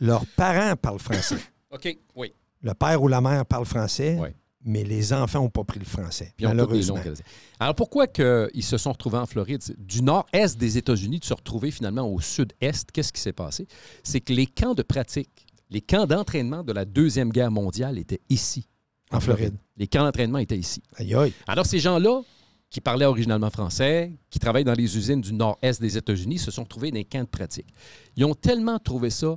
Leurs parents parlent français. OK, oui. Le père ou la mère parle français. Oui mais les enfants n'ont pas pris le français. Alors pourquoi que ils se sont retrouvés en Floride, du nord-est des États-Unis, de se retrouver finalement au sud-est, qu'est-ce qui s'est passé? C'est que les camps de pratique, les camps d'entraînement de la Deuxième Guerre mondiale étaient ici. En, Floride. Les camps d'entraînement étaient ici. Aïe aïe. Alors ces gens-là, qui parlaient originalement français, qui travaillent dans les usines du nord-est des États-Unis, se sont trouvés dans les camps de pratique. Ils ont tellement trouvé ça,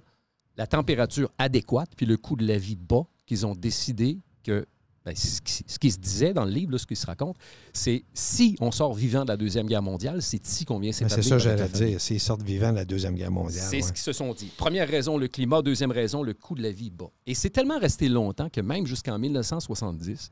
la température adéquate, puis le coût de la vie bas, qu'ils ont décidé que ben, ce, qui, se disait dans le livre, ce qui se raconte, c'est si on sort vivant de la Deuxième Guerre mondiale, c'est ici qu'on vient ben, s'établir. C'est ça, que j'allais dire. S'ils sortent vivants de la Deuxième Guerre mondiale. C'est ce qu'ils se sont dit. Première raison, le climat. Deuxième raison, le coût de la vie bas. Et c'est tellement resté longtemps que même jusqu'en 1970,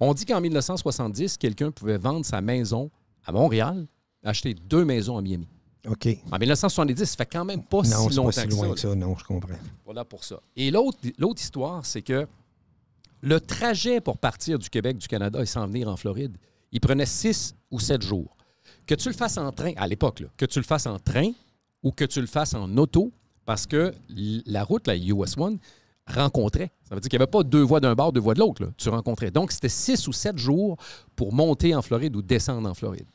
on dit qu'en 1970, quelqu'un pouvait vendre sa maison à Montréal, acheter deux maisons à Miami. OK. En 1970, ça fait quand même pas si longtemps pas si loin que, ça. Non, je comprends. Voilà pour ça. Et l'autre histoire, c'est que le trajet pour partir du Québec, du Canada et s'en venir en Floride, il prenait six ou sept jours. Que tu le fasses en train, à l'époque, que tu le fasses en train ou que tu le fasses en auto, parce que la route, la US One, rencontrait. Ça veut dire qu'il n'y avait pas deux voies d'un bord, deux voies de l'autre. Tu rencontrais. Donc, c'était six ou sept jours pour monter en Floride ou descendre en Floride.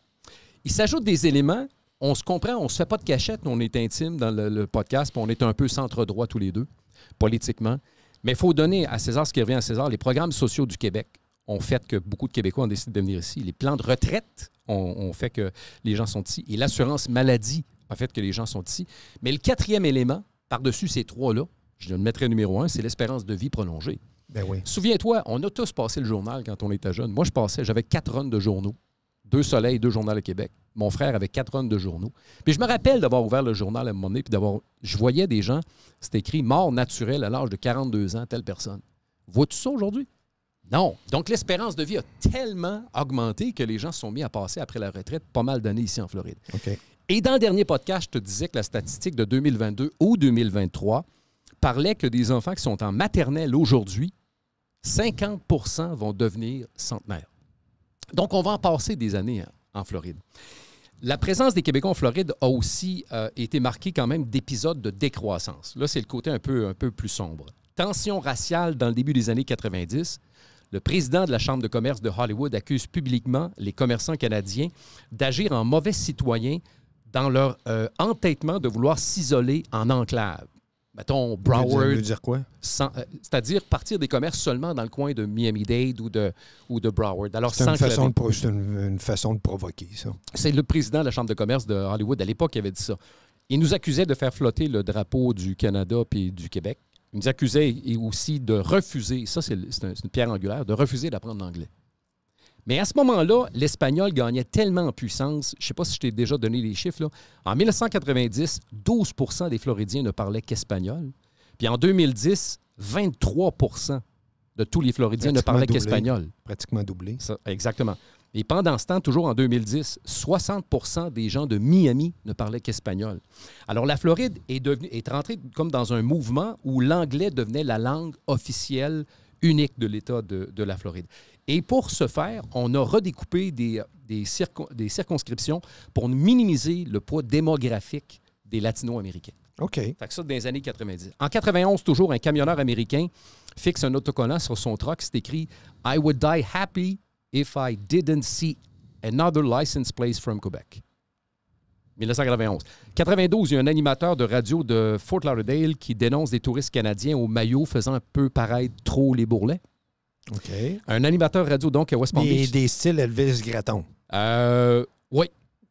Il s'ajoute des éléments. On se comprend, on ne se fait pas de cachette, on est intime dans le, podcast, on est un peu centre-droit tous les deux, politiquement. Mais il faut donner à César ce qui revient à César. Les programmes sociaux du Québec ont fait que beaucoup de Québécois ont décidé de venir ici. Les plans de retraite ont, fait que les gens sont ici. Et l'assurance maladie a fait que les gens sont ici. Mais le quatrième élément, par-dessus ces trois-là, je le mettrai numéro un, c'est l'espérance de vie prolongée. Ben oui. Souviens-toi, on a tous passé le journal quand on était jeune. Moi, je passais, j'avais quatre runs de journaux deux Soleils, deux journaux à Québec. Mon frère avait quatre runs de journaux. Puis je me rappelle d'avoir ouvert le journal à un moment donné, puis d'avoir. Je voyais des gens, c'était écrit mort naturelle à l'âge de 42 ans, telle personne. Vois-tu ça aujourd'hui? Non. Donc, l'espérance de vie a tellement augmenté que les gens se sont mis à passer après la retraite pas mal d'années ici en Floride. Et dans le dernier podcast, je te disais que la statistique de 2022 ou 2023 parlait que des enfants qui sont en maternelle aujourd'hui, 50 vont devenir centenaires. Donc, on va en passer des années hein, en, Floride. La présence des Québécois en Floride a aussi euh, été marquée quand même d'épisodes de décroissance. Là, c'est le côté un peu, un peu plus sombre. Tension raciale dans le début des années 90. Le président de la Chambre de commerce de Hollywood accuse publiquement les commerçants canadiens d'agir en mauvais citoyens dans leur euh, entêtement de vouloir s'isoler en enclave mettons, Broward. dire quoi? Euh, c'est-à-dire partir des commerces seulement dans le coin de Miami-Dade ou de, ou de Broward. Alors, c'est une, façon de provoquer, ça. C'est le président de la Chambre de commerce de Hollywood à l'époque qui avait dit ça. Il nous accusait de faire flotter le drapeau du Canada puis du Québec. Il nous accusait aussi de refuser, ça c'est une pierre angulaire, de refuser d'apprendre l'anglais. Mais à ce moment-là, l'Espagnol gagnait tellement en puissance. Je ne sais pas si je t'ai déjà donné les chiffres. En 1990, 12 des Floridiens ne parlaient qu'espagnol. Puis en 2010, 23 de tous les Floridiens ne parlaient qu'espagnol. Pratiquement doublé. exactement. Et pendant ce temps, toujours en 2010, 60 des gens de Miami ne parlaient qu'espagnol. Alors la Floride est, devenue, rentrée comme dans un mouvement où l'anglais devenait la langue officielle unique de l'État de, de la Floride. Et pour ce faire, on a redécoupé des, circonscriptions pour minimiser le poids démographique des Latino-Américains. OK. Fait que ça, dans les années 90. En 91, toujours, un camionneur américain fixe un autocollant sur son truck. C'est écrit I would die happy if I didn't see another license place from Quebec. 1991. 92, il y a un animateur de radio de Fort Lauderdale qui dénonce des touristes canadiens au maillot faisant un peu paraître trop les bourrelets. Un animateur radio, donc, à West Palm Beach. Et Des styles Elvis Gratton. Euh, oui.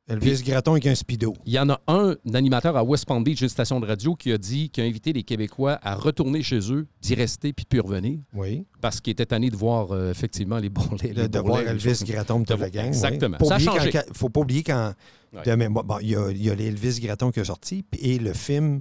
Elvis Graton avec un speedo. Il y en a un animateur à West Palm Beach, une station de radio, qui a dit, qu'il a invité les Québécois à retourner chez eux, d'y rester puis de plus revenir. Oui. Parce qu'il était tanné de voir euh, effectivement les bons... de voir Elvis Graton de la gang. Exactement. Il ne faut pas oublier quand. bon, il, y a, Elvis Gratton qui est sorti et le film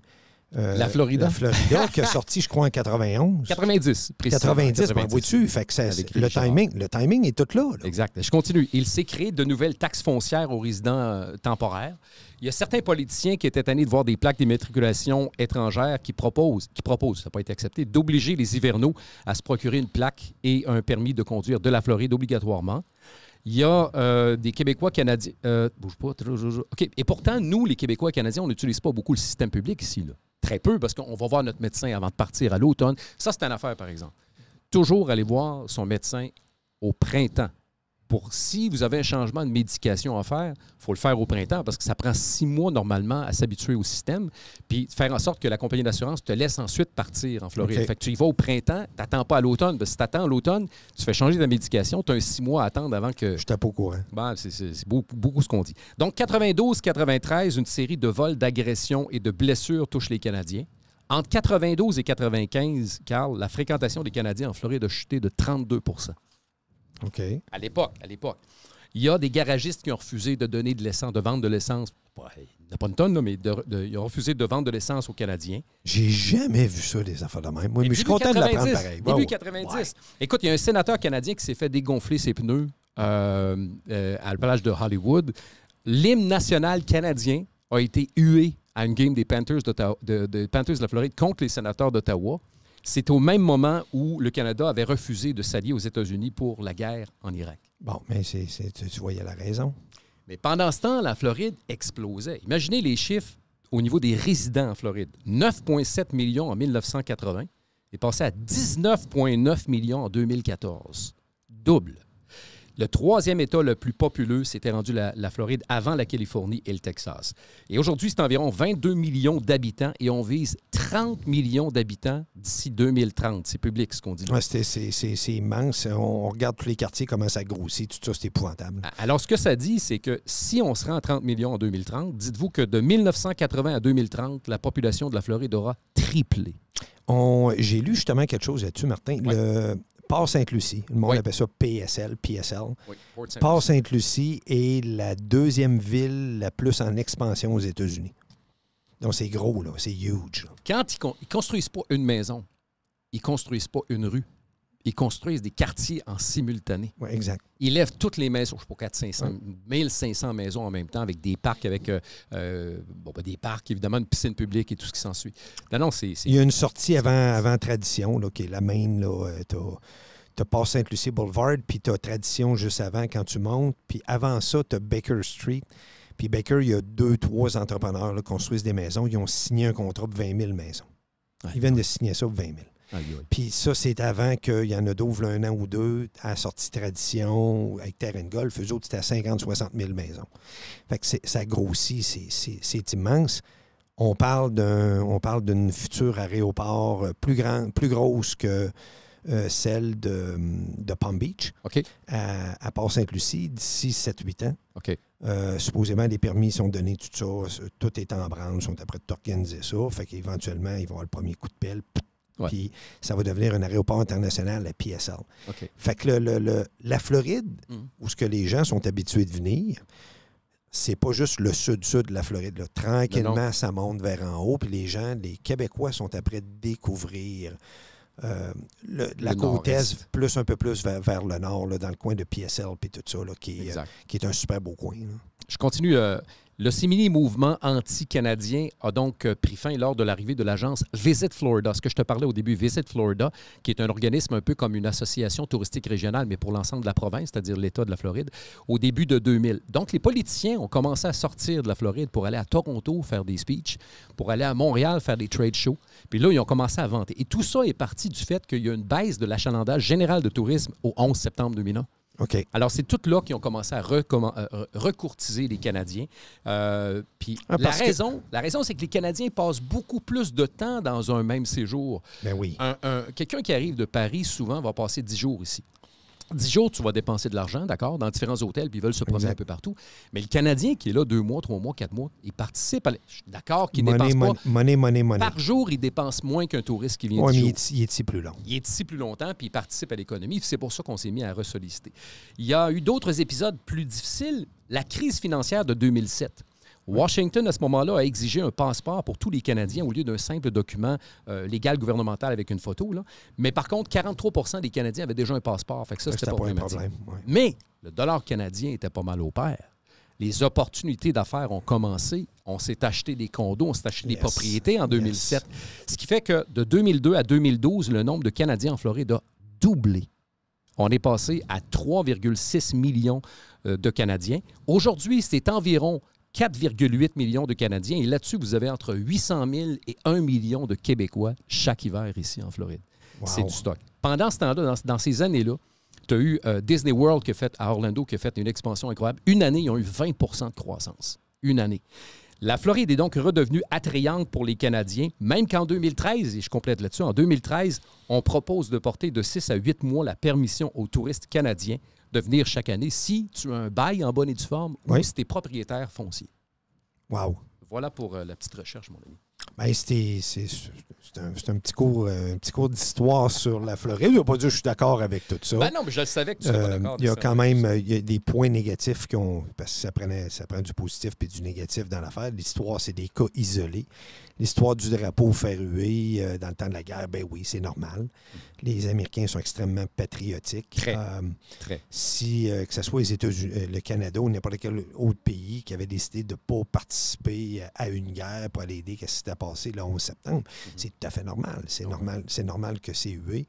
euh, la Florida. La Florida, qui a sorti, je crois, en 91. 90, précisément. 90, ben, vois-tu, le, timing, le timing est tout là, Exact. Je continue. Il s'est créé de nouvelles taxes foncières aux résidents euh, temporaires. Il y a certains politiciens qui étaient tannés de voir des plaques d'immatriculation étrangères qui proposent, qui proposent, ça n'a pas été accepté, d'obliger les hivernaux à se procurer une plaque et un permis de conduire de la Floride obligatoirement. Il y a euh, des Québécois canadiens. bouge pas. OK. Et pourtant, nous, les Québécois canadiens, on n'utilise pas beaucoup le système public ici. Là très peu parce qu'on va voir notre médecin avant de partir à l'automne. Ça, c'est une affaire, par exemple. Toujours aller voir son médecin au printemps si vous avez un changement de médication à faire, il faut le faire au printemps parce que ça prend six mois normalement à s'habituer au système, puis faire en sorte que la compagnie d'assurance te laisse ensuite partir en Floride. tu y vas au printemps, tu n'attends pas à l'automne. Parce si tu attends l'automne, tu fais changer ta médication, tu as un six mois à attendre avant que. Je t'ai pas au courant. Bah, c'est beaucoup, ce qu'on dit. Donc, 92-93, une série de vols, d'agressions et de blessures touchent les Canadiens. Entre 92 et 95, Carl, la fréquentation des Canadiens en Floride a chuté de 32 à l'époque, à l'époque. Il y a des garagistes qui ont refusé de donner de l'essence, de vendre de l'essence. pas une tonne, mais ils ont refusé de vendre de l'essence aux Canadiens. J'ai jamais vu ça, les affaires de même. Moi, mais je suis content de l'apprendre pareil. Début 90. Écoute, il y a un sénateur canadien qui s'est fait dégonfler ses pneus euh, euh, à la plage de Hollywood. L'hymne national canadien a été hué à une game des Panthers de, de, Panthers de la Floride contre les sénateurs d'Ottawa. C'est au même moment où le Canada avait refusé de s'allier aux États-Unis pour la guerre en Irak. Bon, mais c'est, tu voyais la raison. Mais pendant ce temps, la Floride explosait. Imaginez les chiffres au niveau des résidents en Floride. 9,7 millions en 1980 et passé à 19,9 millions en 2014. Double. Le troisième État le plus populeux, s'était rendu la, Floride avant la Californie et le Texas. Et aujourd'hui, c'est environ 22 millions d'habitants et on vise 30 millions d'habitants d'ici 2030. C'est public, ce qu'on dit. c'est immense. On, regarde tous les quartiers, comment ça grossit, tout ça, c'est épouvantable. Alors, ce que ça dit, c'est que si on se rend à 30 millions en 2030, dites-vous que de 1980 à 2030, la population de la Floride aura triplé. J'ai lu justement quelque chose là-dessus, Martin. Le, port saint lucie Le monde appelle ça PSL, PSL. port saint lucie est la deuxième ville la plus en expansion aux États-Unis. Donc, c'est gros, là. C'est huge. Quand ils, ils construisent pas une maison, ils construisent pas une rue ils construisent des quartiers en simultané. Oui, exact. Ils lèvent toutes les maisons, je ne sais pas, 4, 500, 1500 maisons en même temps avec des parcs, avec euh, euh, ben, des parcs, évidemment, une piscine publique et tout ce qui s'ensuit. Non, c'est. Il y a une sortie avant, Tradition, qui est la main, tu as, lucie Boulevard, puis tu as Tradition juste avant quand tu montes, puis avant ça, tu as Baker Street. Puis Baker, il y a deux, trois entrepreneurs qui construisent des maisons. Ils ont signé un contrat pour 20 000 maisons. Ils viennent de signer ça pour 20 000. Puis ça, c'est avant qu'il y en a d'ouvre un an ou deux à la sortie Tradition, avec Terrain de Golf. Eux autres, c'était à 50-60 000 maisons. Fait que ça grossit, c'est immense. On parle d'une future aéroport euh, plus, grand, plus grosse que euh, celle de, Palm Beach à, port saint lucie d'ici 7-8 ans. Euh, supposément, les permis sont donnés, tout ça. Tout est en branle, ils sont après de et ça. Fait qu'éventuellement, ils vont avoir le premier coup de pelle. Puis ça va devenir un aéroport international, la PSL. Fait que le, la Floride, mm. où ce que les gens sont habitués de venir, c'est pas juste le sud-sud de la Floride. Tranquillement, ça monte vers en haut. Puis les gens, les Québécois sont après découvrir euh, la côte est, plus un peu plus vers, le nord, dans le coin de PSL, puis tout ça, qui, est un super beau coin. Je continue euh, le simili-mouvement anti-canadien a donc euh, pris fin lors de l'arrivée de l'agence Visit Florida, ce que je te parlais au début, Visit Florida, qui est un organisme un peu comme une association touristique régionale, mais pour l'ensemble de la province, c'est-à-dire l'État de la Floride, au début de 2000. Donc, les politiciens ont commencé à sortir de la Floride pour aller à Toronto faire des speeches, pour aller à Montréal faire des trade shows. Puis là, ils ont commencé à vanter. Et tout ça est parti du fait qu'il y a une baisse de l'achalandage général de tourisme au 11 septembre 2001. Alors, c'est tout là qu'ils ont commencé à euh, recourtiser les Canadiens. Euh, puis ah, la, raison, la raison, c'est que les Canadiens passent beaucoup plus de temps dans un même séjour. Ben oui. Quelqu'un qui arrive de Paris, souvent, va passer dix jours ici. Dix jours, tu vas dépenser de l'argent, d'accord, dans différents hôtels, puis ils veulent se promener un peu partout. Mais le Canadien qui est là deux mois, trois mois, quatre mois, il participe à. Je d'accord qu'il dépense pas. Money, money, Par jour, il dépense moins qu'un touriste qui vient il, est ici plus long. Il est ici plus longtemps, puis il participe à l'économie. C'est pour ça qu'on s'est mis à ressolliciter. Il y a eu d'autres épisodes plus difficiles. La crise financière de 2007. Washington, à ce moment-là, a exigé un passeport pour tous les Canadiens au lieu d'un simple document euh, légal gouvernemental avec une photo. Là. Mais par contre, 43 des Canadiens avaient déjà un passeport. Fait ça, c'était pas un problème. Mais le dollar canadien était pas mal au pair. Les opportunités d'affaires ont commencé. On s'est acheté des condos, on s'est acheté des propriétés en 2007. Ce qui fait que de 2002 à 2012, le nombre de Canadiens en Floride a doublé. On est passé à 3,6 millions euh, de Canadiens. Aujourd'hui, c'est environ 4,8 millions de Canadiens. Et là-dessus, vous avez entre 800 000 et 1 million de Québécois chaque hiver ici en Floride. C'est du stock. Pendant ce temps-là, dans, ces années-là, tu as eu euh, Disney World qui fait, à Orlando qui a fait une expansion incroyable. Une année, ils ont eu 20 de croissance. Une année. La Floride est donc redevenue attrayante pour les Canadiens, même qu'en 2013, et je complète là-dessus, en 2013, on propose de porter de 6 à 8 mois la permission aux touristes canadiens de venir chaque année si tu as un bail en bonne et due forme ou si tu es propriétaire foncier. Wow. Voilà pour euh, la petite recherche, mon ami. Ben, c'est euh, un, petit cours, d'histoire sur la Floride. Je a pas dire que je suis d'accord avec tout ça. Ben non, mais je le savais que tu pas d'accord. Euh, il y a quand même des points négatifs qui ont. Parce que ça, prenait, ça prend du positif et du négatif dans l'affaire. L'histoire, c'est des cas isolés. L'histoire du drapeau ferrué euh, dans le temps de la guerre, ben oui, c'est normal. Les Américains sont extrêmement patriotiques. Très. Euh, si, euh, que ce soit les États-Unis, le Canada ou n'importe quel autre pays qui avait décidé de ne pas participer à une guerre pour aller aider qu'est-ce qui s'était passé le 11 septembre, mhm. c'est tout à fait normal. C'est normal, normal que c'est hué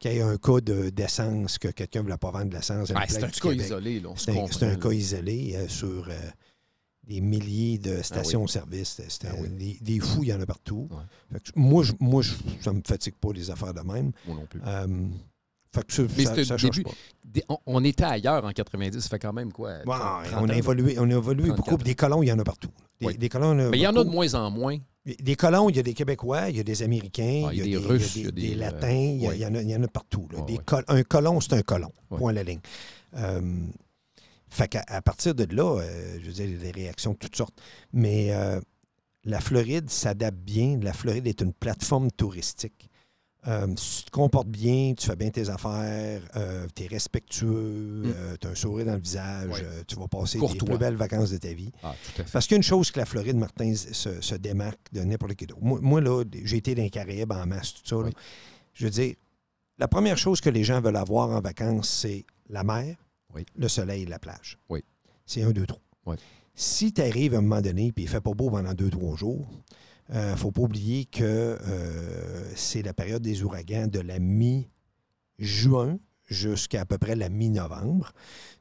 qu'il y ait un cas d'essence, que quelqu'un ne voulait pas vendre de l'essence. c'est un, cas isolé. C'est un, cas isolé sur, des milliers de stations-service. C'était des, fous, il y en a partout. moi, moi ça ne me fatigue pas les affaires de même. Moi non plus. on, était ailleurs en 90, ça fait quand même quoi? on, a évolué, on évolué beaucoup. Des colons, il y en a partout. Des, colons, Mais il y en a de moins en moins. Des colons, il y a des Québécois, il y a des Américains, il y a des Russes, il y a des Latins, il y en a partout. un colon, c'est un colon, point la ligne. Fait qu'à à partir de là, euh, je veux dire, des réactions de toutes sortes. Mais euh, la Floride s'adapte bien. La Floride est une plateforme touristique. Euh, tu te comportes bien, tu fais bien tes affaires, tu es respectueux, mm. tu as un sourire dans le visage, tu vas passer Pour les belles vacances de ta vie. Ah, Parce qu'une chose que la Floride, Martin, se, se démarque de n'importe qui d'autre. Moi, moi, là, j'ai été dans les Caraïbes en masse, tout ça. Je veux dire, la première chose que les gens veulent avoir en vacances, c'est la mer, le soleil et la plage. Oui. C'est un, deux, trois. Si tu arrives à un moment donné puis il fait pas beau pendant deux, trois jours, euh, faut pas oublier que euh, c'est la période des ouragans de la mi-juin jusqu'à à peu près la mi-novembre.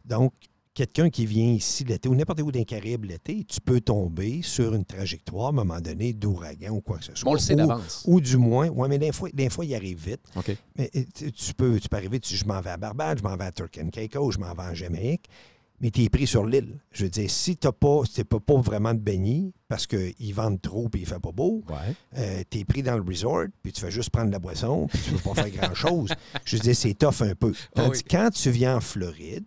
Donc, quelqu'un qui vient ici l'été ou n'importe où dans les Caraïbes l'été, tu peux tomber sur une trajectoire à un moment donné d'ouragan ou quoi que ce soit. On le sait d'avance. Ou du moins, oui, mais des fois, fois, il arrive vite. OK. Mais euh, tu peux, tu arriver, tu, je m'en vais à Barbade, je m'en vais à Turk and je m'en vais en Jamaïque, mais tu es pris sur l'île. Je veux dire, si tu n'as pas, pas, pas vraiment de baigner parce qu'il vend trop et il fait pas beau, ouais. Euh, tu es pris dans le resort, puis tu fais juste prendre la boisson, puis tu ne peux pas faire grand-chose. Je veux dire, c'est tough un peu. Ah quand tu viens en Floride,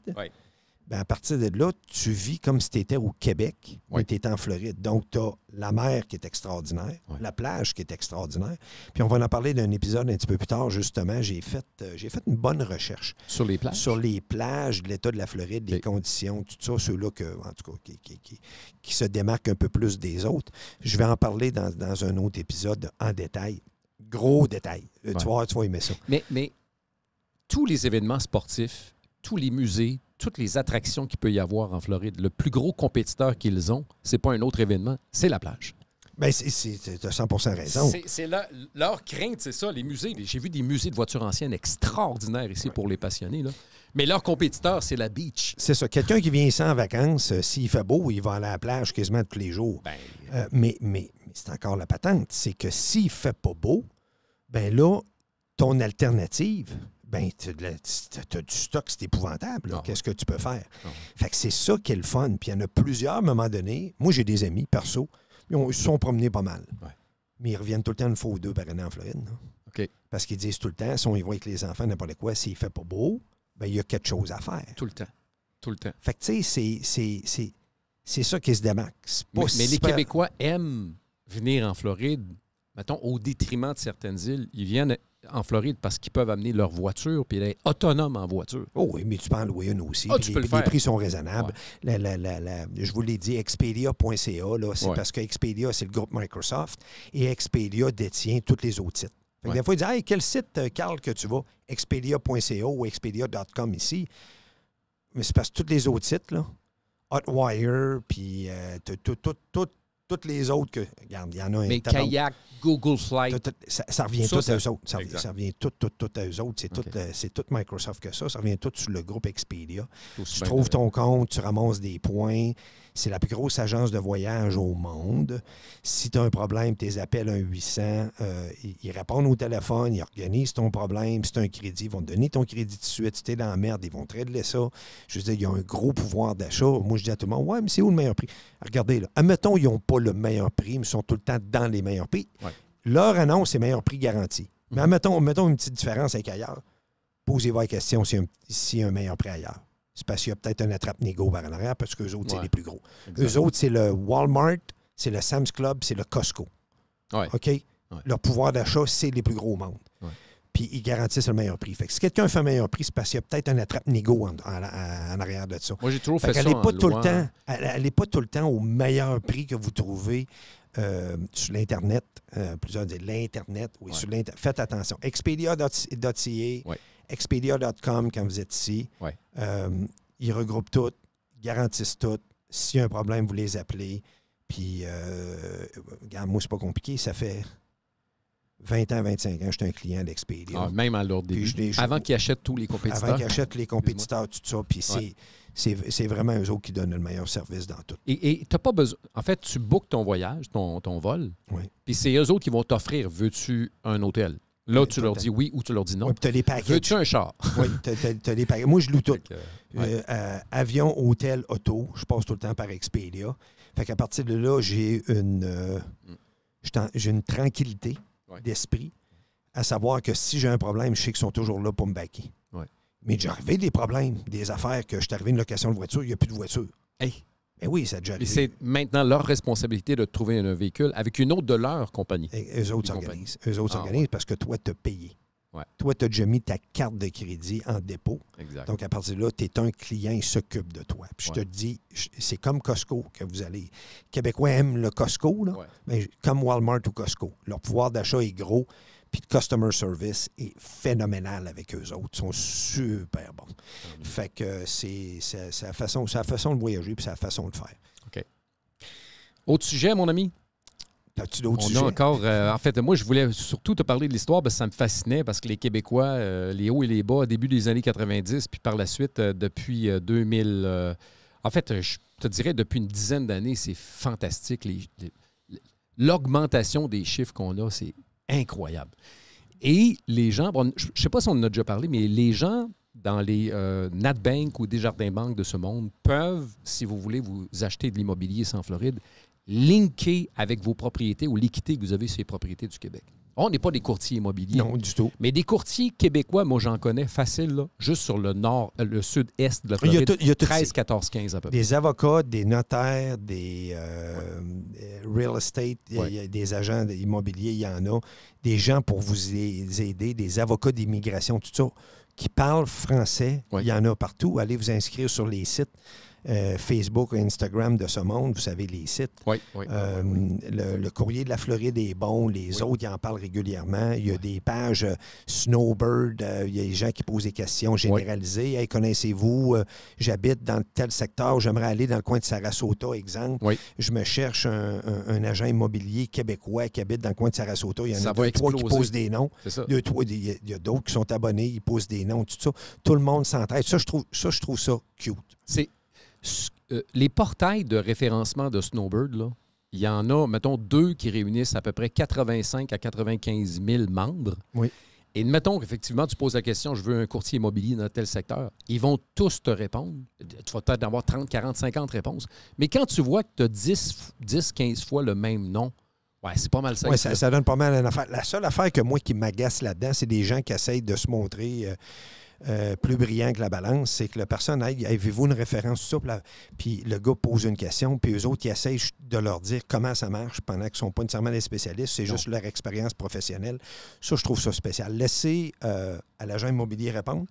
ben, à partir de là, tu vis comme si tu étais au Québec, oui. tu étais en Floride. Donc, tu as la mer qui est extraordinaire, la plage qui est extraordinaire. Puis on va en parler d'un épisode un petit peu plus tard, justement. J'ai fait, euh, j'ai fait une bonne recherche. Sur les plages? Sur les plages, de l'État de la Floride, les conditions, tout ça, ceux-là qui, se démarquent un peu plus des autres. Je vais en parler dans, un autre épisode en détail. Gros détail. Euh, tu, vois, tu vas aimer ça. Mais, mais tous les événements sportifs, tous les musées, toutes les attractions qu'il peut y avoir en Floride. Le plus gros compétiteur qu'ils ont, c'est pas un autre événement, c'est la plage. Bien, tu as 100 raison. C'est leur crainte, c'est ça, les musées. J'ai vu des musées de voitures anciennes extraordinaires ici pour les passionnés. Là. Mais leur compétiteur, c'est la beach. C'est ça. Quelqu'un qui vient ici en vacances, euh, s'il fait beau, il va à la plage quasiment tous les jours. Ben, euh, mais mais, c'est encore la patente. C'est que s'il fait pas beau, ben là, ton alternative, ben, tu as du stock, c'est épouvantable. Ah Qu'est-ce que tu peux faire? Ah fait que c'est ça qui est le fun. Puis il y en a plusieurs, à un moment donné. Moi, j'ai des amis, perso, ils, se sont promenés pas mal. Mais ils reviennent tout le temps une fois ou deux par année en Floride. Parce qu'ils disent tout le temps, si on y voit avec les enfants, n'importe quoi, s'il fait pas beau, ben, il y a quelque chose à faire. Tout le temps. Tout le temps. Fait que, tu sais, c'est ça qui se démarque. Mais, mais, les Québécois aiment venir en Floride, mettons, au détriment de certaines îles. Ils viennent en Floride parce qu'ils peuvent amener leur voiture puis être autonome en voiture. Oh oui, mais tu peux en louer une aussi. Ah, les, prix sont raisonnables. je vous l'ai dit, Expedia.ca, c'est parce que Expedia, c'est le groupe Microsoft et Expedia détient tous les autres sites. Des fois, ils disent Hey, quel site, euh, Carl, que tu vas Expedia.ca ou Expedia.com ici. Mais c'est parce que tous les autres sites, là, Hotwire, puis euh, tout, tout, tout, toutes les autres que. Regarde, il y en a un. Mais kayak, Google Flight. ça, revient tout à eux autres. Ça, revient tout, tout, tout à eux autres. Euh, c'est tout, Microsoft que ça. Ça revient tout sur le groupe Expedia. tu trouves ton compte, tu ramasses des points. C'est la plus grosse agence de voyage au monde. Si tu as un problème, tu les appelles un 800. Euh, ils répondent au téléphone, ils organisent ton problème. Si tu un crédit, ils vont te donner ton crédit de suite. Si tu es dans la merde, ils vont te régler ça. Je veux dire, ils ont un gros pouvoir d'achat. Moi, je dis à tout le monde, ouais, mais c'est où le meilleur prix? Regardez, là. Admettons, ils n'ont pas le meilleur prix, mais ils sont tout le temps dans les meilleurs prix. Leur annonce est meilleur prix garanti. Mais mhm. admettons, mettons une petite différence avec ailleurs. Posez-vous la question s'il si y a un meilleur prix ailleurs c'est parce qu'il y a peut-être un attrape-négo par en arrière, parce qu'eux autres, c'est les plus gros. Eux autres, c'est le Walmart, c'est le Sam's Club, c'est le Costco. OK? Leur pouvoir d'achat, c'est les plus gros au monde. Puis ils garantissent le meilleur prix. Fait que si quelqu'un fait un meilleur prix, c'est parce qu'il y a peut-être un attrape-négo en, arrière de ça. Moi, j'ai toujours fait, fait ça. Pas tout le temps, elle n'est pas tout le temps au meilleur prix que vous trouvez euh, sur l'Internet. Euh, plusieurs disent l'Internet. l'Internet. Faites attention. Expedia.ca. Expedia.com, quand vous êtes ici, euh, ils regroupent tout, garantissent tout. S'il y a un problème, vous les appelez. Puis, euh, moi, c'est pas compliqué. Ça fait 20 ans, 25 ans, que j'étais un client d'Expedia. Ah, même à leur début. Avant qu'ils achètent tous les compétiteurs. Avant qu'ils achètent les compétiteurs, tout ça. Puis c'est vraiment eux autres qui donnent le meilleur service dans tout. Et tu n'as pas besoin. En fait, tu bookes ton voyage, ton, ton vol. Puis c'est eux autres qui vont t'offrir veux-tu un hôtel Là, tu leur dis oui ou tu leur dis non. tu as les Veux-tu un char? oui, tu as, les paquets. Moi, je loue tout. Euh, euh, avion, hôtel, auto. Je passe tout le temps par Expedia. Fait qu'à partir de là, j'ai une, euh, une tranquillité d'esprit à savoir que si j'ai un problème, je sais qu'ils sont toujours là pour me baquer. Mais j'ai arrivé des problèmes, des affaires que je suis arrivé une location de voiture, il n'y a plus de voiture. Hey. Mais eh oui, ça déjà c'est maintenant leur responsabilité de trouver un véhicule avec une autre de leur compagnie. Et eux autres s'organisent. Eux autres ah, parce que toi, tu as payé. Ouais. Toi, tu as déjà mis ta carte de crédit en dépôt. Exact. Donc, à partir de là, tu es un client, il s'occupe de toi. Puis je te dis, c'est comme Costco que vous allez. Les Québécois aiment le Costco, là. Mais ben, comme Walmart ou Costco. Leur pouvoir d'achat est gros. Puis le customer service est phénoménal avec eux autres. Ils sont super bons. Fait que c'est la façon, façon de voyager puis c'est la façon de faire. OK. Autre sujet, mon ami? -tu d'autres sujets? a encore. Euh, en fait, moi, je voulais surtout te parler de l'histoire parce que ça me fascinait parce que les Québécois, euh, les hauts et les bas, début des années 90, puis par la suite, euh, depuis 2000. en fait, je te dirais, depuis une dizaine d'années, c'est fantastique. L'augmentation des chiffres qu'on a, c'est incroyable. Et les gens, je ne sais pas si on en a déjà parlé, mais les gens dans les euh, NatBank ou Desjardins Banques de ce monde peuvent, si vous voulez vous acheter de l'immobilier sans Floride, linker avec vos propriétés ou l'équité que vous avez sur propriétés du Québec. On n'est pas des courtiers immobiliers. Non, du tout. Mais des courtiers québécois, moi, j'en connais facile, juste sur le nord, euh, le sud-est de la province. Il y a, 13, 14, 15 à peu près. Des avocats, des notaires, des euh, real estate, des euh, agents immobiliers, il y en a. Des gens pour vous aider, des avocats d'immigration, tout ça, qui parlent français. Il y en a partout. Allez vous inscrire sur les sites. Euh, Facebook et Instagram de ce monde, vous savez, les sites. Oui, oui, euh, Le, courrier de la Floride est bon, les autres, ils en parlent régulièrement. Il y a des pages euh, Snowbird, il y a des gens qui posent des questions généralisées. Hey, connaissez-vous, j'habite dans tel secteur, j'aimerais aller dans le coin de Sarasota, exemple. Je me cherche un, agent immobilier québécois qui habite dans le coin de Sarasota. Il y en a deux, trois qui posent des noms. Deux, trois, il y a d'autres qui sont abonnés, ils posent des noms, tout ça. Tout le monde s'entraide. Ça, je trouve ça, je trouve ça cute. C'est euh, les portails de référencement de Snowbird, il y en a, mettons, deux qui réunissent à peu près 85 à 95 000 membres. Et mettons qu'effectivement, tu poses la question, je veux un courtier immobilier dans tel secteur. Ils vont tous te répondre. Tu vas peut-être avoir 30, 40, 50 réponses. Mais quand tu vois que tu as 10, 10, 15 fois le même nom, ouais, c'est pas mal ça. Oui, ça, donne pas mal une affaire. La seule affaire que moi qui m'agace là-dedans, c'est des gens qui essayent de se montrer. Euh, euh, plus brillant que la balance, c'est que la personne aille, avez-vous une référence souple? Puis le gars pose une question, puis eux autres, ils essayent de leur dire comment ça marche pendant qu'ils ne sont pas nécessairement des spécialistes, c'est juste leur expérience professionnelle. Ça, je trouve ça spécial. Laissez euh, à l'agent immobilier répondre,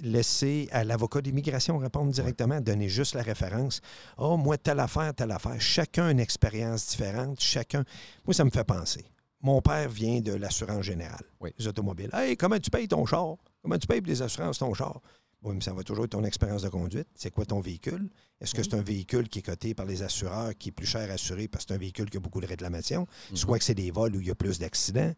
laisser laissez à l'avocat d'immigration répondre directement, donner juste la référence. Oh, moi, telle affaire, telle affaire. Chacun une expérience différente, chacun. Moi, ça me fait penser. Mon père vient de l'assurance générale, des les automobiles. Hey, comment tu payes ton char? Comment tu payes pour les assurances ton char? Oui, mais ça va toujours être ton expérience de conduite. C'est quoi ton véhicule? Est-ce que c'est un véhicule qui est coté par les assureurs, qui est plus cher assuré parce que c'est un véhicule qui a beaucoup de réclamations? Mhm. Soit que c'est des vols où il y a plus d'accidents.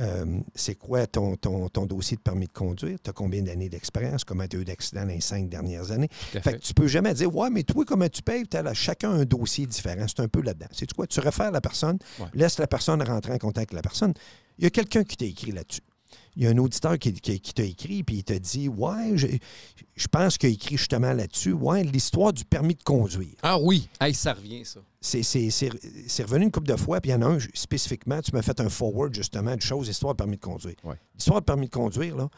Euh, c'est quoi ton, ton, dossier de permis de conduire? Tu as combien d'années d'expérience? Comment tu as eu d'accidents dans les cinq dernières années? Fait. fait. que tu peux jamais dire, ouais, mais toi, comment tu payes? Tu as chacun un dossier différent. C'est un peu là-dedans. C'est quoi? Tu réfères la personne, laisse la personne rentrer en contact avec la personne. Il y a quelqu'un qui t'a écrit là-dessus il y a un auditeur qui, qui, t'a écrit, puis il t'a dit Ouais, je, pense qu'il a écrit justement là-dessus, ouais, l'histoire du permis de conduire. Ah oui, ça revient, ça. C'est, revenu une couple de fois, puis il y en a un spécifiquement, tu m'as fait un forward justement de choses, histoire permis de conduire. L'histoire de permis de conduire, là, vous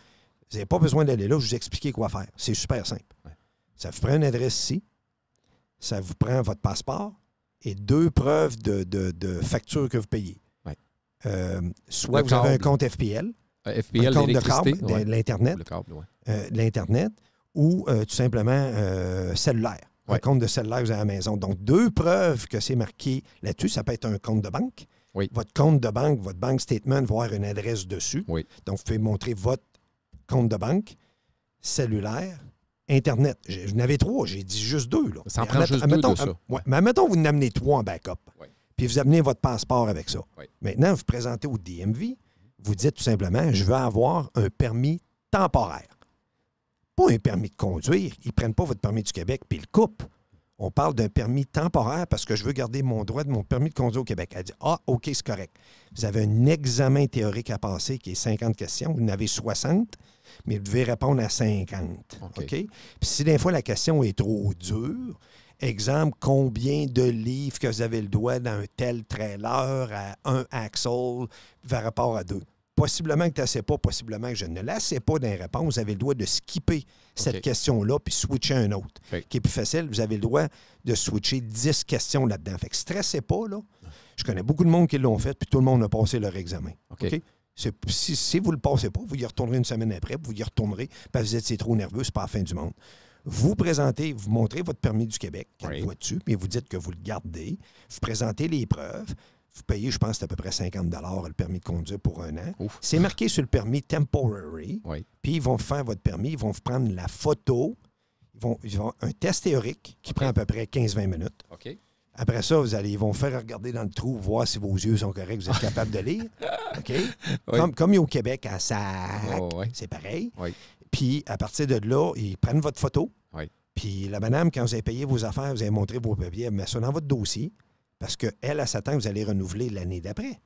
n'avez pas besoin d'aller là, je vous expliquer quoi faire. C'est super simple. Ça vous prend une adresse ici, ça vous prend votre passeport et deux preuves de, facture que vous payez. Euh, soit vous avez un compte FPL, euh, FPL, compte de L'Internet. de euh, L'Internet ou euh, tout simplement cellulaire. Un compte de cellulaire que vous avez à la maison. Donc, deux preuves que c'est marqué là-dessus. Ça peut être un compte de banque. Votre compte de banque, votre bank statement, voir une adresse dessus. Donc, vous pouvez montrer votre compte de banque, cellulaire, Internet. Vous n'avais trois, j'ai dit juste deux. Là. Ça en prend juste deux mais admettons, vous en amenez trois en backup. Puis vous amenez votre passeport avec ça. Maintenant, vous présentez au DMV vous dites tout simplement, je veux avoir un permis temporaire. Pas un permis de conduire. Ils ne prennent pas votre permis du Québec puis ils le coupent. On parle d'un permis temporaire parce que je veux garder mon droit de mon permis de conduire au Québec. Elle dit Ah, OK, c'est correct. Vous avez un examen théorique à passer qui est 50 questions. Vous en avez 60, mais vous devez répondre à 50. OK? Puis si des fois la question est trop dure, exemple, combien de livres que vous avez le droit d'un tel trailer à un axle par rapport à deux. Possiblement que tu ne pas, possiblement que je ne la pas dans les réponses. Vous avez le droit de skipper cette question-là puis switcher un autre, qui est plus facile. Vous avez le droit de switcher 10 questions là-dedans. Fait que stressez pas, là. Je connais beaucoup de monde qui l'ont fait, puis tout le monde a passé leur examen. Si, vous ne le passez pas, vous y retournerez une semaine après, vous y retournerez parce que vous êtes trop nerveux, c'est pas la fin du monde. Vous présentez, vous montrez votre permis du Québec, quatre vous dites que vous le gardez, vous présentez les preuves, vous payez, je pense, à peu près 50 le permis de conduire pour un an. C'est marqué sur le permis temporary. Puis ils vont faire votre permis, ils vont vous prendre la photo. Ils vont, un test théorique qui prend à peu près 15-20 minutes. Après ça, vous allez, ils vont faire regarder dans le trou, voir si vos yeux sont corrects, vous êtes capable de lire. OK? Comme, comme au Québec, à Sac, oh, c'est pareil. Puis à partir de là, ils prennent votre photo. Puis la madame, quand vous avez payé vos affaires, vous avez montré vos papiers, elle met ça dans votre dossier. Parce qu'elle, à s'attend que vous allez renouveler l'année d'après.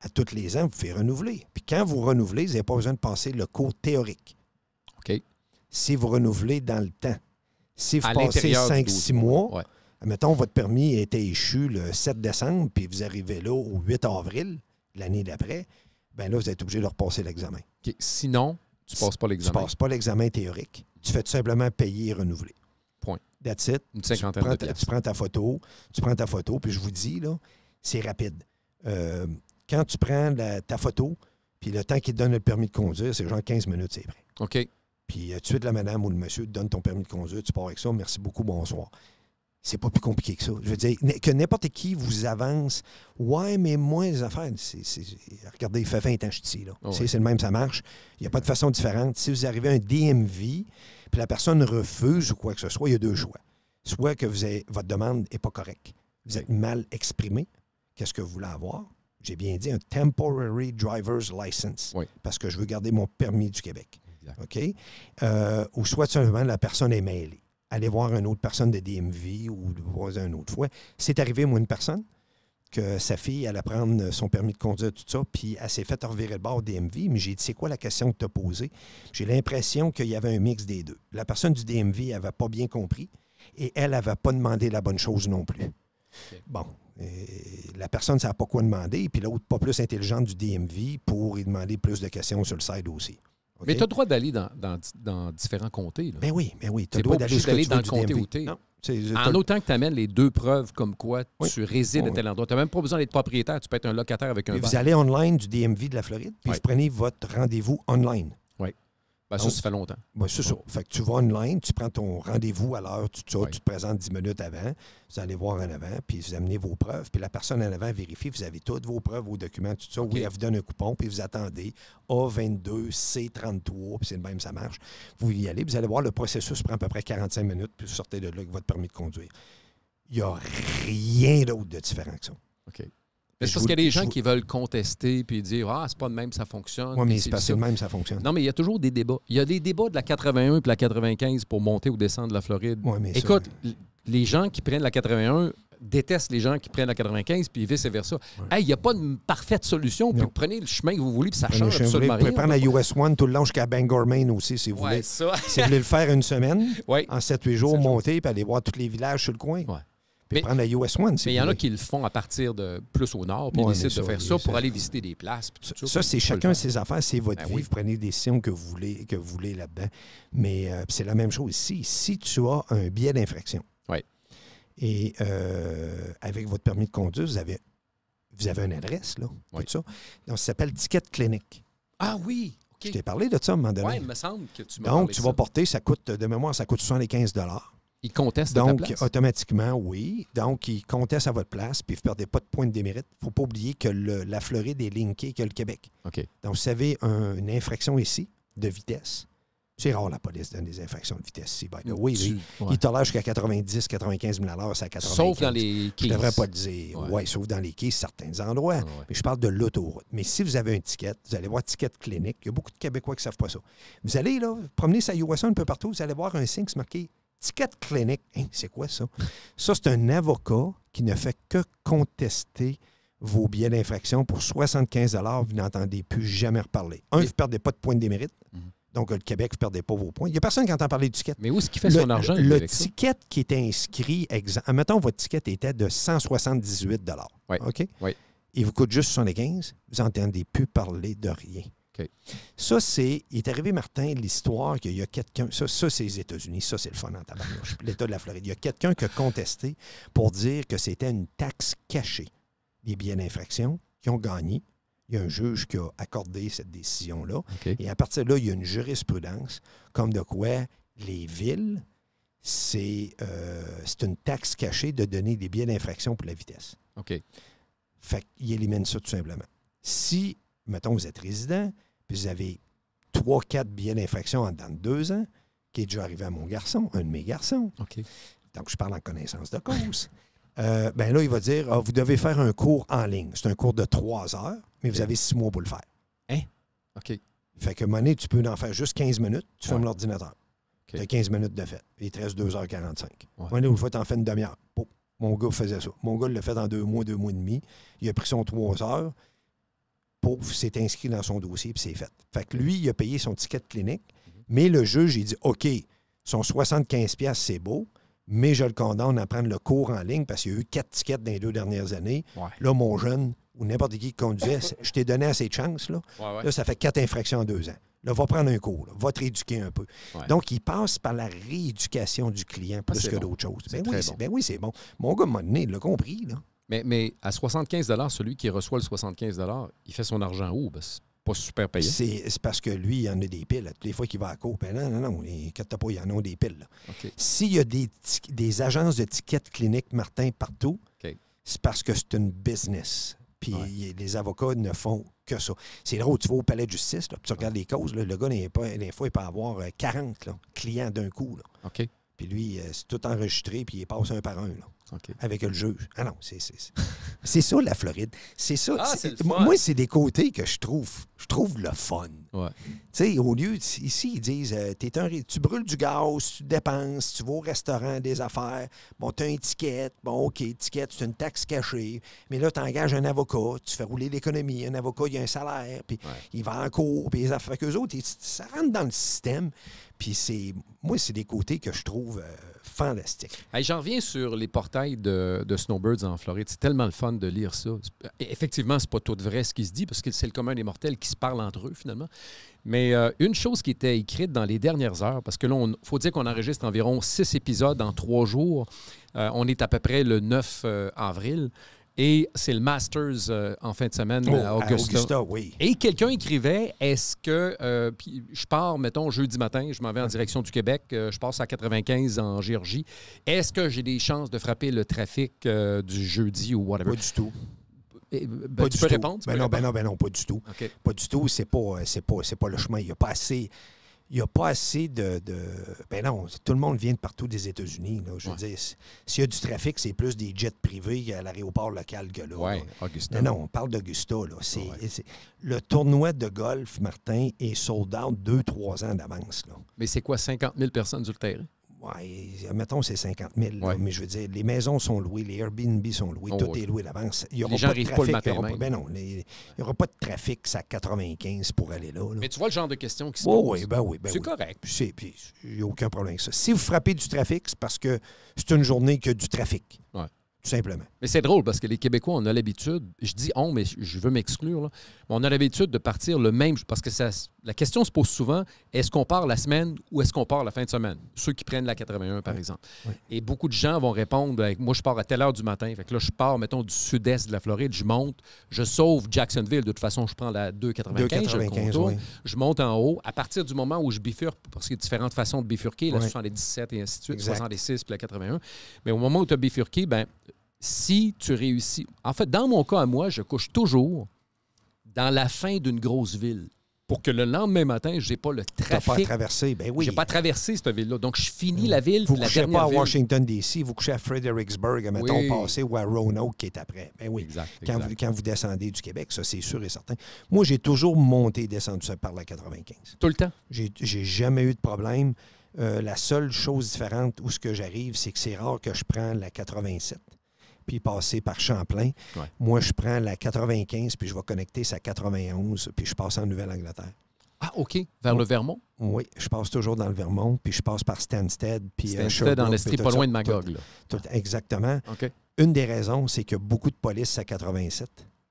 À tous les ans, vous faites renouveler. Puis quand vous renouvelez, vous n'avez pas besoin de passer le cours théorique. Si vous renouvelez dans le temps. Si vous passez 5-6 mois, ouais. mettons, votre permis était échu le 7 décembre, puis vous arrivez là au 8 avril, l'année d'après, ben là, vous êtes obligé de repasser l'examen. Sinon, tu ne passes pas l'examen. Tu ne passes pas l'examen théorique. Tu fais tout simplement payer et renouveler. That's it. Une cinquantaine tu prends, ta, tu prends ta photo, tu prends ta photo, puis je vous dis, là, c'est rapide. Euh, quand tu prends ta photo, puis le temps qu'il te donne le permis de conduire, c'est genre 15 minutes, c'est prêt. OK. Puis tu es de la madame ou le monsieur te donne ton permis de conduire, tu pars avec ça, merci beaucoup, bonsoir. C'est pas plus compliqué que ça. Je veux dire, que n'importe qui vous avance. Ouais, mais moins les affaires, c'est, regardez, il fait 20 ans Là. Oh, c'est le même, ça marche. Il n'y a pas de façon différente. Si vous arrivez à un DMV, puis la personne refuse ou quoi que ce soit, il y a deux choix. Soit que votre demande n'est pas correcte, vous êtes mal exprimé, qu'est-ce que vous voulez avoir? J'ai bien dit un temporary driver's license, parce que je veux garder mon permis du Québec. OK? Euh, ou soit simplement la personne est mêlée. Allez voir une autre personne de DMV ou voir une autre fois. C'est arrivé, moi, une personne, que sa fille allait prendre son permis de conduire, tout ça, puis elle s'est faite revirer le bord DMV, mais j'ai dit, c'est quoi la question que tu as posée? J'ai l'impression qu'il y avait un mix des deux. La personne du DMV n'avait pas bien compris et elle n'avait pas demandé la bonne chose non plus. Bon, la personne ne savait pas quoi demander, puis l'autre pas plus intelligente du DMV pour y demander plus de questions sur le site aussi. Mais tu as le droit d'aller dans, dans, différents comtés. Là. Ben oui, mais ben oui. Tu as le droit d'aller dans le comté où tu en autant que tu amènes les deux preuves comme quoi tu résides à tel endroit. Tu n'as même pas besoin d'être propriétaire, tu peux être un locataire avec un Vous allez online du DMV de la Floride, puis vous prenez votre rendez-vous online. Ben, ça, ça fait longtemps. Ben, c'est ça. Fait que tu vas ligne, tu prends ton rendez-vous à l'heure, tu, tu, te présentes 10 minutes avant, vous allez voir en avant, puis vous amenez vos preuves, puis la personne en avant vérifie, vous avez toutes vos preuves, vos documents, tout ça. elle vous donne un coupon, puis vous attendez A22, C33, puis c'est le même, ça marche. Vous y allez, vous allez voir, le processus prend à peu près 45 minutes, puis vous sortez de là avec votre permis de conduire. Il n'y a rien d'autre de différent que ça. OK. Parce qu'il y a des gens qui veulent contester puis dire Ah, c'est pas de même, ça fonctionne. Oui, mais c'est pas de même, ça fonctionne. Non, mais il y a toujours des débats. Il y a des débats de la 81 et la 95 pour monter ou descendre la Floride. mais Écoute, les gens qui prennent la 81 détestent les gens qui prennent la 95 puis vice-versa. Il n'y a pas de parfaite solution. Puis prenez le chemin que vous voulez puis ça change absolument rien. Vous pouvez prendre la US-1 tout le long jusqu'à Bangor, Maine aussi, si vous voulez. si vous voulez le faire une semaine, en 7-8 jours, monter puis aller voir tous les villages sur le coin prendre la US One. Mais il y en a qui le font à partir de plus au nord, puis ils décident de faire ça, pour aller visiter des places. ça, c'est chacun ses affaires, c'est votre ben vie. Vous prenez des décisions que vous voulez, voulez là-dedans. Mais euh, c'est la même chose ici. Si tu as un biais d'infraction, et euh, avec votre permis de conduire, vous avez, vous avez une adresse, là, tout ça. Donc, ça s'appelle Ticket Clinique. Ah oui! Ok. Je t'ai parlé de ça à un moment donné. Oui, il me semble que tu m'as Donc, tu vas porter, ça coûte, de mémoire, ça coûte 75 ils contestent Donc, automatiquement, oui. Donc, ils conteste à votre place, puis vous ne perdez pas de points de démérite. Il ne faut pas oublier que la Floride est linkée que le Québec. OK. Donc, vous savez, une infraction ici de vitesse. C'est rare, la police donne des infractions de vitesse ici. oui, oui. Ils tolèrent jusqu'à 90, 95 000 à l'heure, c'est à Sauf dans les quais. Je ne devrais pas le dire. ouais, sauf dans les quais, certains endroits. Mais je parle de l'autoroute. Mais si vous avez un ticket, vous allez voir ticket clinique. Il y a beaucoup de Québécois qui ne savent pas ça. Vous allez là, promener sa un peu partout, vous allez voir un signe qui marqué Ticket clinique, hein, c'est quoi ça? Ça, c'est un avocat qui ne fait que contester vos billets d'infraction pour 75 vous n'entendez plus jamais reparler. Un, vous ne perdez pas de points de démérite. Mhm. Donc, le Québec, vous ne perdez pas vos points. Il n'y a personne qui entend parler du ticket. Mais où est-ce qu'il fait son argent? Le, ticket qui est inscrit, ah, mettons, votre ticket était de 178 oui. OK? Oui. Il vous coûte juste 75 vous n'entendez plus parler de rien. Ça, c'est. Il est arrivé, Martin, l'histoire qu'il y a quelqu'un. Ça, c'est les États-Unis. Ça, c'est le fun en L'État de la Floride. Il y a quelqu'un qui a contesté pour dire que c'était une taxe cachée des biens d'infraction qui ont gagné. Il y a un juge qui a accordé cette décision-là. Et à partir de là, il y a une jurisprudence comme de quoi les villes, c'est euh, une taxe cachée de donner des biens d'infraction pour la vitesse. OK. Fait qu'il élimine ça tout simplement. Si, mettons, vous êtes résident, puis vous avez trois, quatre billets d'infraction en dedans de deux ans qui est déjà arrivé à mon garçon, un de mes garçons. Donc, je parle en connaissance de cause. Euh, ben là, il va dire, ah, vous devez faire un cours en ligne. C'est un cours de trois heures, mais vous hein? avez six mois pour le faire. Hein? OK. Fait que, monnaie, tu peux en faire juste 15 minutes, tu fermes l'ordinateur. Okay. Tu as 15 minutes de fait. Il te reste 2h45. Ouais. Monnaie, une fois, tu en fais une demi-heure. Mon gars faisait ça. Mon gars l'a fait en deux mois, deux mois et demi. Il a pris son trois heures pauvre c'est inscrit dans son dossier puis c'est fait. Fait que lui, il a payé son ticket clinique, mhm. mais le juge, il dit OK, son 75$, c'est beau, mais je le condamne à prendre le cours en ligne parce qu'il y a eu quatre tickets dans les deux dernières années. Là, mon jeune ou n'importe qui qui conduisait, je t'ai donné assez de chances. Là. là, ça fait quatre infractions en deux ans. Là, va prendre un cours, va te rééduquer un peu. Donc, il passe par la rééducation du client ah, plus que d'autres choses. Ben, ben oui, c'est bon. Mon gars m'a donné, il l'a compris. Là. Mais, à 75 celui qui reçoit le 75 il fait son argent où? Ben, c'est pas super payé. C'est parce que lui, il en a des piles. Toutes les fois qu'il va à court, ben non, non, non, inquiète pas, il en a des piles. S'il y a des, agences de tickets cliniques, Martin, partout, c'est parce que c'est une business. Puis les avocats ne font que ça. C'est où tu vas au palais de justice, tu regardes les causes, le gars, des fois, il peut avoir 40 euh, clients d'un coup. Puis lui, euh, c'est tout enregistré, puis il passe un par un. Là avec le juge. Ah non, c'est ça la Floride. C'est ça. Ah, moi, c'est des côtés que je trouve. Je trouve le fun. Tu sais, au lieu ici, ils disent euh, es un, tu brûles du gaz, tu dépenses, tu vas au restaurant, des affaires, bon, tu as un ticket, bon, OK, ticket, c'est une taxe cachée, mais là, tu engages un avocat, tu fais rouler l'économie, un avocat, il a un salaire, puis il va en cours, puis les affaires autres, ça rentre dans le système. Puis c'est. Moi, c'est des côtés que je trouve. Euh, fantastique. J'en reviens sur les portails de, Snowbirds en Floride. C'est tellement le fun de lire ça. Euh, effectivement, c'est pas tout de vrai ce qui se dit, parce que c'est le commun des mortels qui se parlent entre eux, finalement. Mais euh, une chose qui était écrite dans les dernières heures, parce que là, faut dire qu'on enregistre environ six épisodes en trois jours. Euh, on est à peu près le 9 avril. Et c'est le Masters euh, en fin de semaine oh, à, Augusta. Et quelqu'un écrivait est-ce que. Euh, je pars, mettons, jeudi matin, je m'en vais en direction du Québec, euh, je passe à 95 en Géorgie. Est-ce que j'ai des chances de frapper le trafic du jeudi ou whatever Pas du tout. Eh, ben, pas du tout. répondre? Ben ben non, pas du tout. Pas du tout, c'est pas, pas, pas le chemin. Il n'y a pas assez il n'y a pas assez de, de, Ben non, tout le monde vient de partout des États-Unis. Je veux dire, s'il y a du trafic, c'est plus des jets privés à l'aéroport local que là. Oui, Augusta. mais non, on parle d'Augusta. Le tournoi de golf, Martin, est sold out deux, trois ans d'avance. Mais c'est quoi, 50 000 personnes sur le terrain? Ouais, mettons, c'est 50 000. mais je veux dire, les maisons sont louées, les Airbnb sont loués, oh, tout est loué d'avance. Il n'y aura les pas de trafic. Pas le matin Ben non, il y aura pas de trafic, ça 95 pour aller là, Mais tu vois le genre de questions qui se posent. Ben oui, ben oui, c'est correct. Puis, puis il n'y a aucun problème avec ça. Si vous frappez du trafic, c'est parce que c'est une journée que du trafic. Tout simplement. Mais c'est drôle parce que les Québécois, on a l'habitude, je dis on, mais je veux m'exclure, on a l'habitude de partir le même, parce que ça, la question se pose souvent est-ce qu'on part la semaine ou est-ce qu'on part la fin de semaine Ceux qui prennent la 81, par exemple. Et beaucoup de gens vont répondre avec, moi, je pars à telle heure du matin. Fait que là, je pars, mettons, du sud-est de la Floride, je monte, je sauve Jacksonville. De toute façon, je prends la 295, je, monte en haut. À partir du moment où je bifurque, parce qu'il y a différentes façons de bifurquer, la 77 et ainsi de suite, exact. 66 puis la 81. Mais au moment où tu as bifurqué, ben, si tu réussis. En fait, dans mon cas à moi, je couche toujours dans la fin d'une grosse ville pour que le lendemain matin, je n'ai pas le trafic. pas traversé, ben oui. J'ai pas traversé cette ville-là. Donc, je finis mm. la ville. Vous ne couchez pas à Washington, D.C., vous couchez à Fredericksburg, à mettons, passé, ou à Roanoke, qui est après. Ben oui. Exact, quand, Vous, descendez du Québec, ça, c'est sûr et certain. Moi, j'ai toujours monté et descendu ça par la 95. Tout le temps? J'ai jamais eu de problème. Euh, la seule chose différente où ce que j'arrive, c'est que c'est rare que je prenne la 87 puis passer par Champlain. Moi, je prends la 95, puis je vais connecter sa 91, puis je passe en Nouvelle-Angleterre. Ah, OK. Vers le Vermont? Oui, je passe toujours dans le Vermont, puis je passe par Stansted. Puis euh, Stansted, dans l'Estrie, pas loin de Magog. là. Ah. exactement. Une des raisons, c'est que beaucoup de police à 87.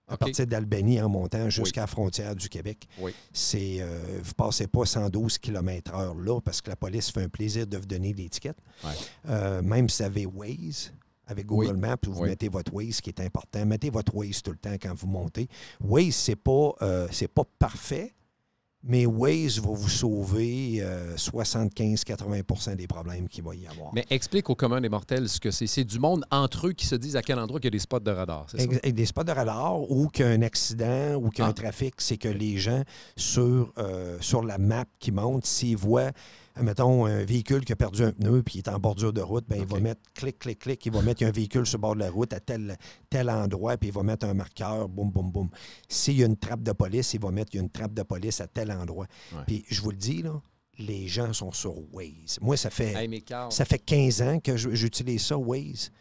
À partir d'Albany en montant jusqu'à la frontière du Québec. Oui. C'est, euh, vous ne passez pas 112 km/h là parce que la police fait un plaisir de vous donner l'étiquette. Ouais. Euh, même si vous avez Waze, avec Google Maps, vous mettez votre Waze, qui est important. Mettez votre Waze tout le temps quand vous montez. Waze, ce n'est pas, euh, pas parfait, mais Waze va vous sauver 75-80 euh, des problèmes qu'il va y avoir. Mais explique aux communs des mortels ce que c'est. C'est du monde entre eux qui se disent à quel endroit il y a des spots de radar, c'est ça? Des spots de radar ou qu'un accident ou qu'un ah. trafic, c'est que les gens sur, euh, sur la map qui monte, s'ils voient mettons, un véhicule qui a perdu un pneu puis est en bordure de route, ben, il va mettre clic, clic, clic, il va mettre un véhicule sur le bord de la route à tel, tel endroit, puis il va mettre un marqueur, boum, boum, boum. S'il y a une trappe de police, il va mettre une trappe de police à tel endroit. Puis je vous le dis, là, les gens sont sur Waze. Moi, ça fait, ça fait 15 ans que j'utilise ça, Waze.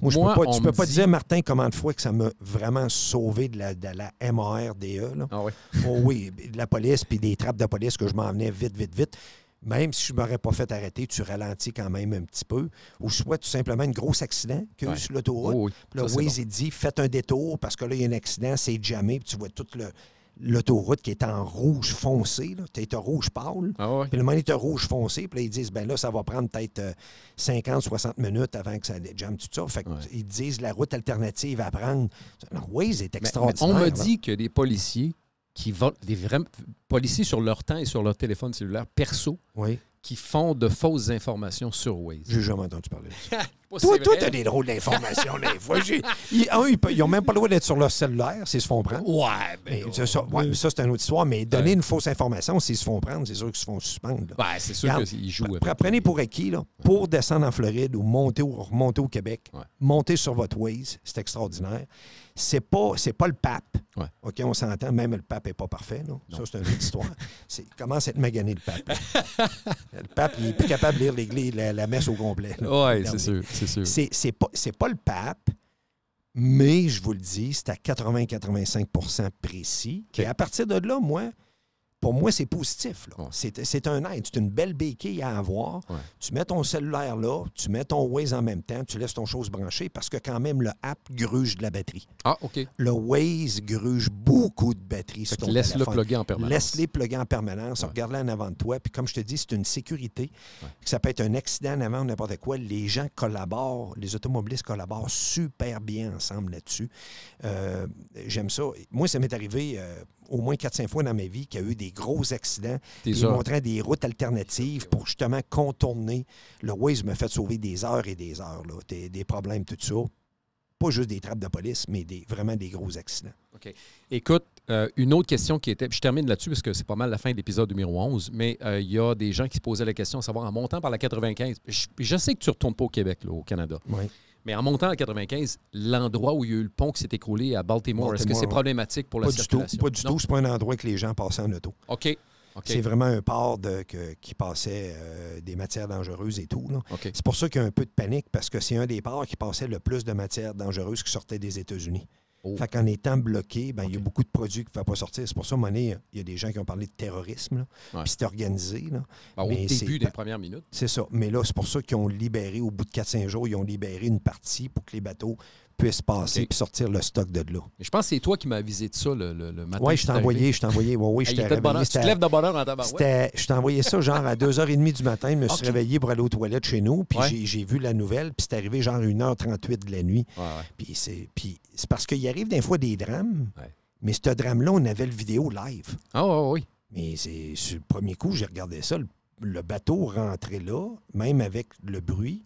Moi, peux pas, tu peux pas dire, Martin, comment de fois que ça m'a vraiment sauvé de la, de la MARDE. Ah oui. oh, oui, de la police, puis des trappes de police que je m'en venais vite, vite, vite. Même si je ne m'aurais pas fait arrêter, tu ralentis quand même un petit peu. Ou soit tout simplement un gros accident que sur l'autoroute. Oh oui. Puis Waze, dit faites un détour parce que là, il y a un accident, c'est jamais, puis tu vois tout le, l'autoroute qui est en rouge foncé. Tu es rouge pâle. Ah puis le moment, rouge foncé. Puis là, ils disent, ben là, ça va prendre peut-être 50, euh, 60 minutes avant que ça jamme tout ça. Fait ils disent la route alternative à prendre. Alors, oui, est extraordinaire. on me dit que des policiers qui vont des vrais policiers sur leur temps et sur leur téléphone cellulaire perso, oui qui font de fausses informations sur Waze. J'ai jamais entendu parler de ça. toi, toi, t'as des drôles d'informations, des fois. Ils, un, ont même pas le droit d'être sur leur cellulaire s'ils se font prendre. Ouais, mais. Ben, oh, ça, c'est une autre histoire. Mais donner une fausse information s'ils se font prendre, c'est sûr qu'ils se font suspendre. Ben, c'est sûr qu'ils jouent. prenez pour acquis, là, pour descendre en Floride ou monter ou remonter au Québec, monter sur votre Waze, c'est extraordinaire c'est pas, pas le pape. OK, on s'entend, même le pape n'est pas parfait. Non? Ça, c'est une autre histoire. C'est, commence à être magané, le pape. le pape, il n'est plus capable de lire l'église, la, messe au complet. Oui, c'est sûr, c'est sûr. C'est, pas, le pape, mais je vous le dis, c'est à 80-85 précis. Et à partir de là, moi, pour moi, c'est positif. C'est un aide, c'est une belle béquille à avoir. Tu mets ton cellulaire là, tu mets ton Waze en même temps, tu laisses ton chose branchée parce que quand même, le app gruge de la batterie. Ah, OK. Le Waze gruge beaucoup de batterie laisse le plugger en permanence. Laisse-les plugger en permanence. regarde le en avant de toi. Puis comme je te dis, c'est une sécurité. Ça peut être un accident en avant n'importe quoi. Les gens collaborent, les automobilistes collaborent super bien ensemble là-dessus. Euh, j'aime ça. Moi, ça m'est arrivé... Euh, au moins 4-5 fois dans ma vie qu'il y a eu des gros accidents. Ils montraient des routes alternatives pour justement contourner. Le Waze me fait sauver des heures et des heures, là. Des, des problèmes, tout ça. Pas juste des trappes de police, mais des, vraiment des gros accidents. OK. Écoute, euh, une autre question qui était, je termine là-dessus parce que c'est pas mal la fin de l'épisode numéro 11, mais il euh, y a des gens qui se posaient la question, à savoir en montant par la 95, je, sais que tu ne retournes pas au Québec, au Canada. Oui. Mais en montant à 95, l'endroit où il y a eu le pont qui s'est écroulé à Baltimore, est-ce que c'est problématique pour la pas Du tout, pas du tout. C'est pas un endroit que les gens passaient en auto. OK. C'est vraiment un port qui passait euh, des matières dangereuses et tout. C'est pour ça qu'il y a un peu de panique, parce que c'est un des ports qui passait le plus de matières dangereuses qui sortaient des États-Unis. En oh. Fait qu'en étant bloqué, ben, il y a beaucoup de produits qui ne pas sortir. C'est pour ça, à il y a des gens qui ont parlé de terrorisme. Puis c'est organisé. Là. Ah, au début des premières minutes. C'est ça. Mais là, c'est pour ça qu'ils ont libéré, au bout de 4-5 jours, ils ont libéré une partie pour que les bateaux puisse passer et sortir le stock de là. Je pense que c'est toi qui m'as avisé de ça le, matin. Oui, je t'ai envoyé, je t'ai envoyé. je t'ai Tu te de bonheur en Je t'ai envoyé ça genre à 2h30 du matin. Je me suis réveillé pour aller aux toilettes chez nous. Puis j'ai vu la nouvelle. Puis c'est arrivé genre 1h38 de la nuit. Puis c'est parce qu'il arrive des fois des drames. Mais ce drame-là, on avait le vidéo live. Ah oui, Mais c'est sur le premier coup, j'ai regardé ça. le bateau rentrait là, même avec le bruit.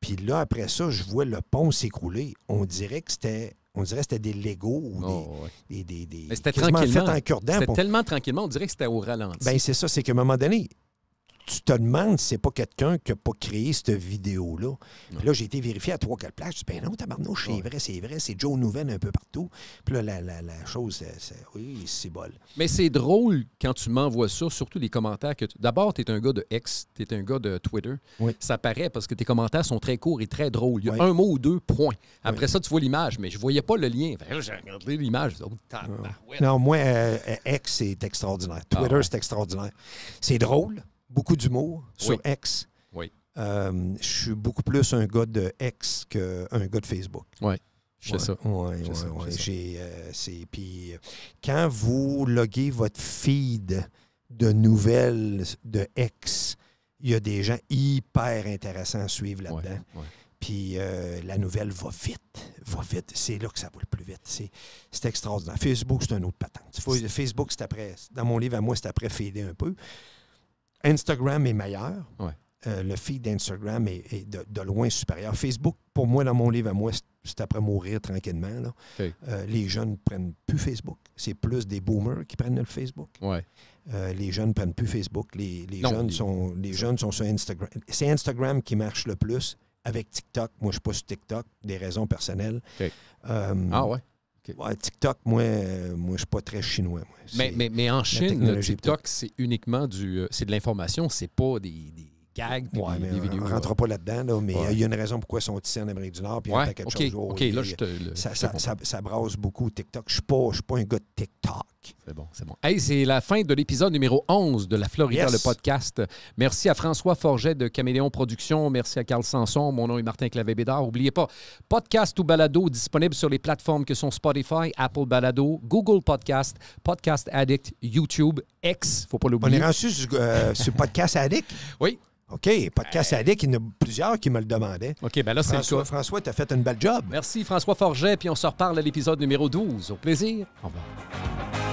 Puis là, après ça, je vois le pont s'écrouler. On dirait que c'était. On dirait que c'était des Legos ou oh, des, des, des, C'était tranquillement. C'était tellement tranquillement, on dirait que c'était au ralenti. Ben c'est ça, c'est qu'à un moment donné, tu te demandes si c'est pas quelqu'un qui n'a pas créé cette vidéo-là. là, j'ai été vérifié à trois, quatre places. Je dis, ben non, tabarnouche, c'est vrai, c'est vrai. C'est Joe Nouvelle un peu partout. Puis là, la, chose, c'est, oui, c'est bol. Mais c'est drôle quand tu m'envoies ça, surtout les commentaires que D'abord, tu es un gars de X, tu es un gars de Twitter. Ça paraît parce que tes commentaires sont très courts et très drôles. Il y a un mot ou deux, point. Après ça, tu vois l'image, mais je voyais pas le lien. j'ai regardé l'image. non. Oh, non, moi, euh, X, c'est extraordinaire. Twitter, ah c'est extraordinaire. C'est drôle beaucoup d'humour sur X. Oui. Euh, je suis beaucoup plus un gars de X qu'un gars de Facebook. Oui. c'est ça. Oui, euh, Puis euh, quand vous loguez votre feed de nouvelles de X, il y a des gens hyper intéressants à suivre là-dedans. Puis la nouvelle va vite, va vite. C'est là que ça va le plus vite. C'est extraordinaire. Facebook, c'est un autre patente. Facebook, c'est après. Dans mon livre à moi, c'est après fader un peu. Instagram est meilleur. Euh, le feed d'Instagram est, de, loin supérieur. Facebook, pour moi, dans mon livre à moi, c'est après mourir tranquillement. Euh, les jeunes prennent plus Facebook. C'est plus des boomers qui prennent le Facebook. Euh, les jeunes prennent plus Facebook. Les, jeunes, sont, les jeunes sont sur Instagram. C'est Instagram qui marche le plus avec TikTok. Moi, je suis pas sur TikTok, des raisons personnelles. ah ouais? TikTok, moi, euh, moi je suis pas très chinois. Mais, mais, en Chine, TikTok, c'est uniquement du, euh, c'est de l'information, c'est pas des on ne euh, rentre pas là-dedans, mais euh, il y a une raison pourquoi ils sont ici en Amérique du Nord. Puis quelque chose. OK, euh, je ça, ça, brasse beaucoup TikTok. Je ne suis pas un gars de TikTok. C'est bon, c'est Hey, c'est la fin de l'épisode numéro 11 de La Florida, le podcast. Merci à François Forget de Caméléon Productions. Merci à Carl Sanson. Mon nom est Martin Clavé-Bédard. N'oubliez pas, podcast ou balado disponible sur les plateformes que sont Spotify, Apple Balado, Google Podcast, Podcast Addict, YouTube, X. faut pas l'oublier. On est rendu sur Podcast Addict? Oui, OK, podcast à euh. addict, il y en a plusieurs qui me le demandaient. OK, ben là, c'est François, François, as fait une belle job. Merci, François Forget, puis on se reparle à l'épisode numéro 12. Au plaisir. Au revoir.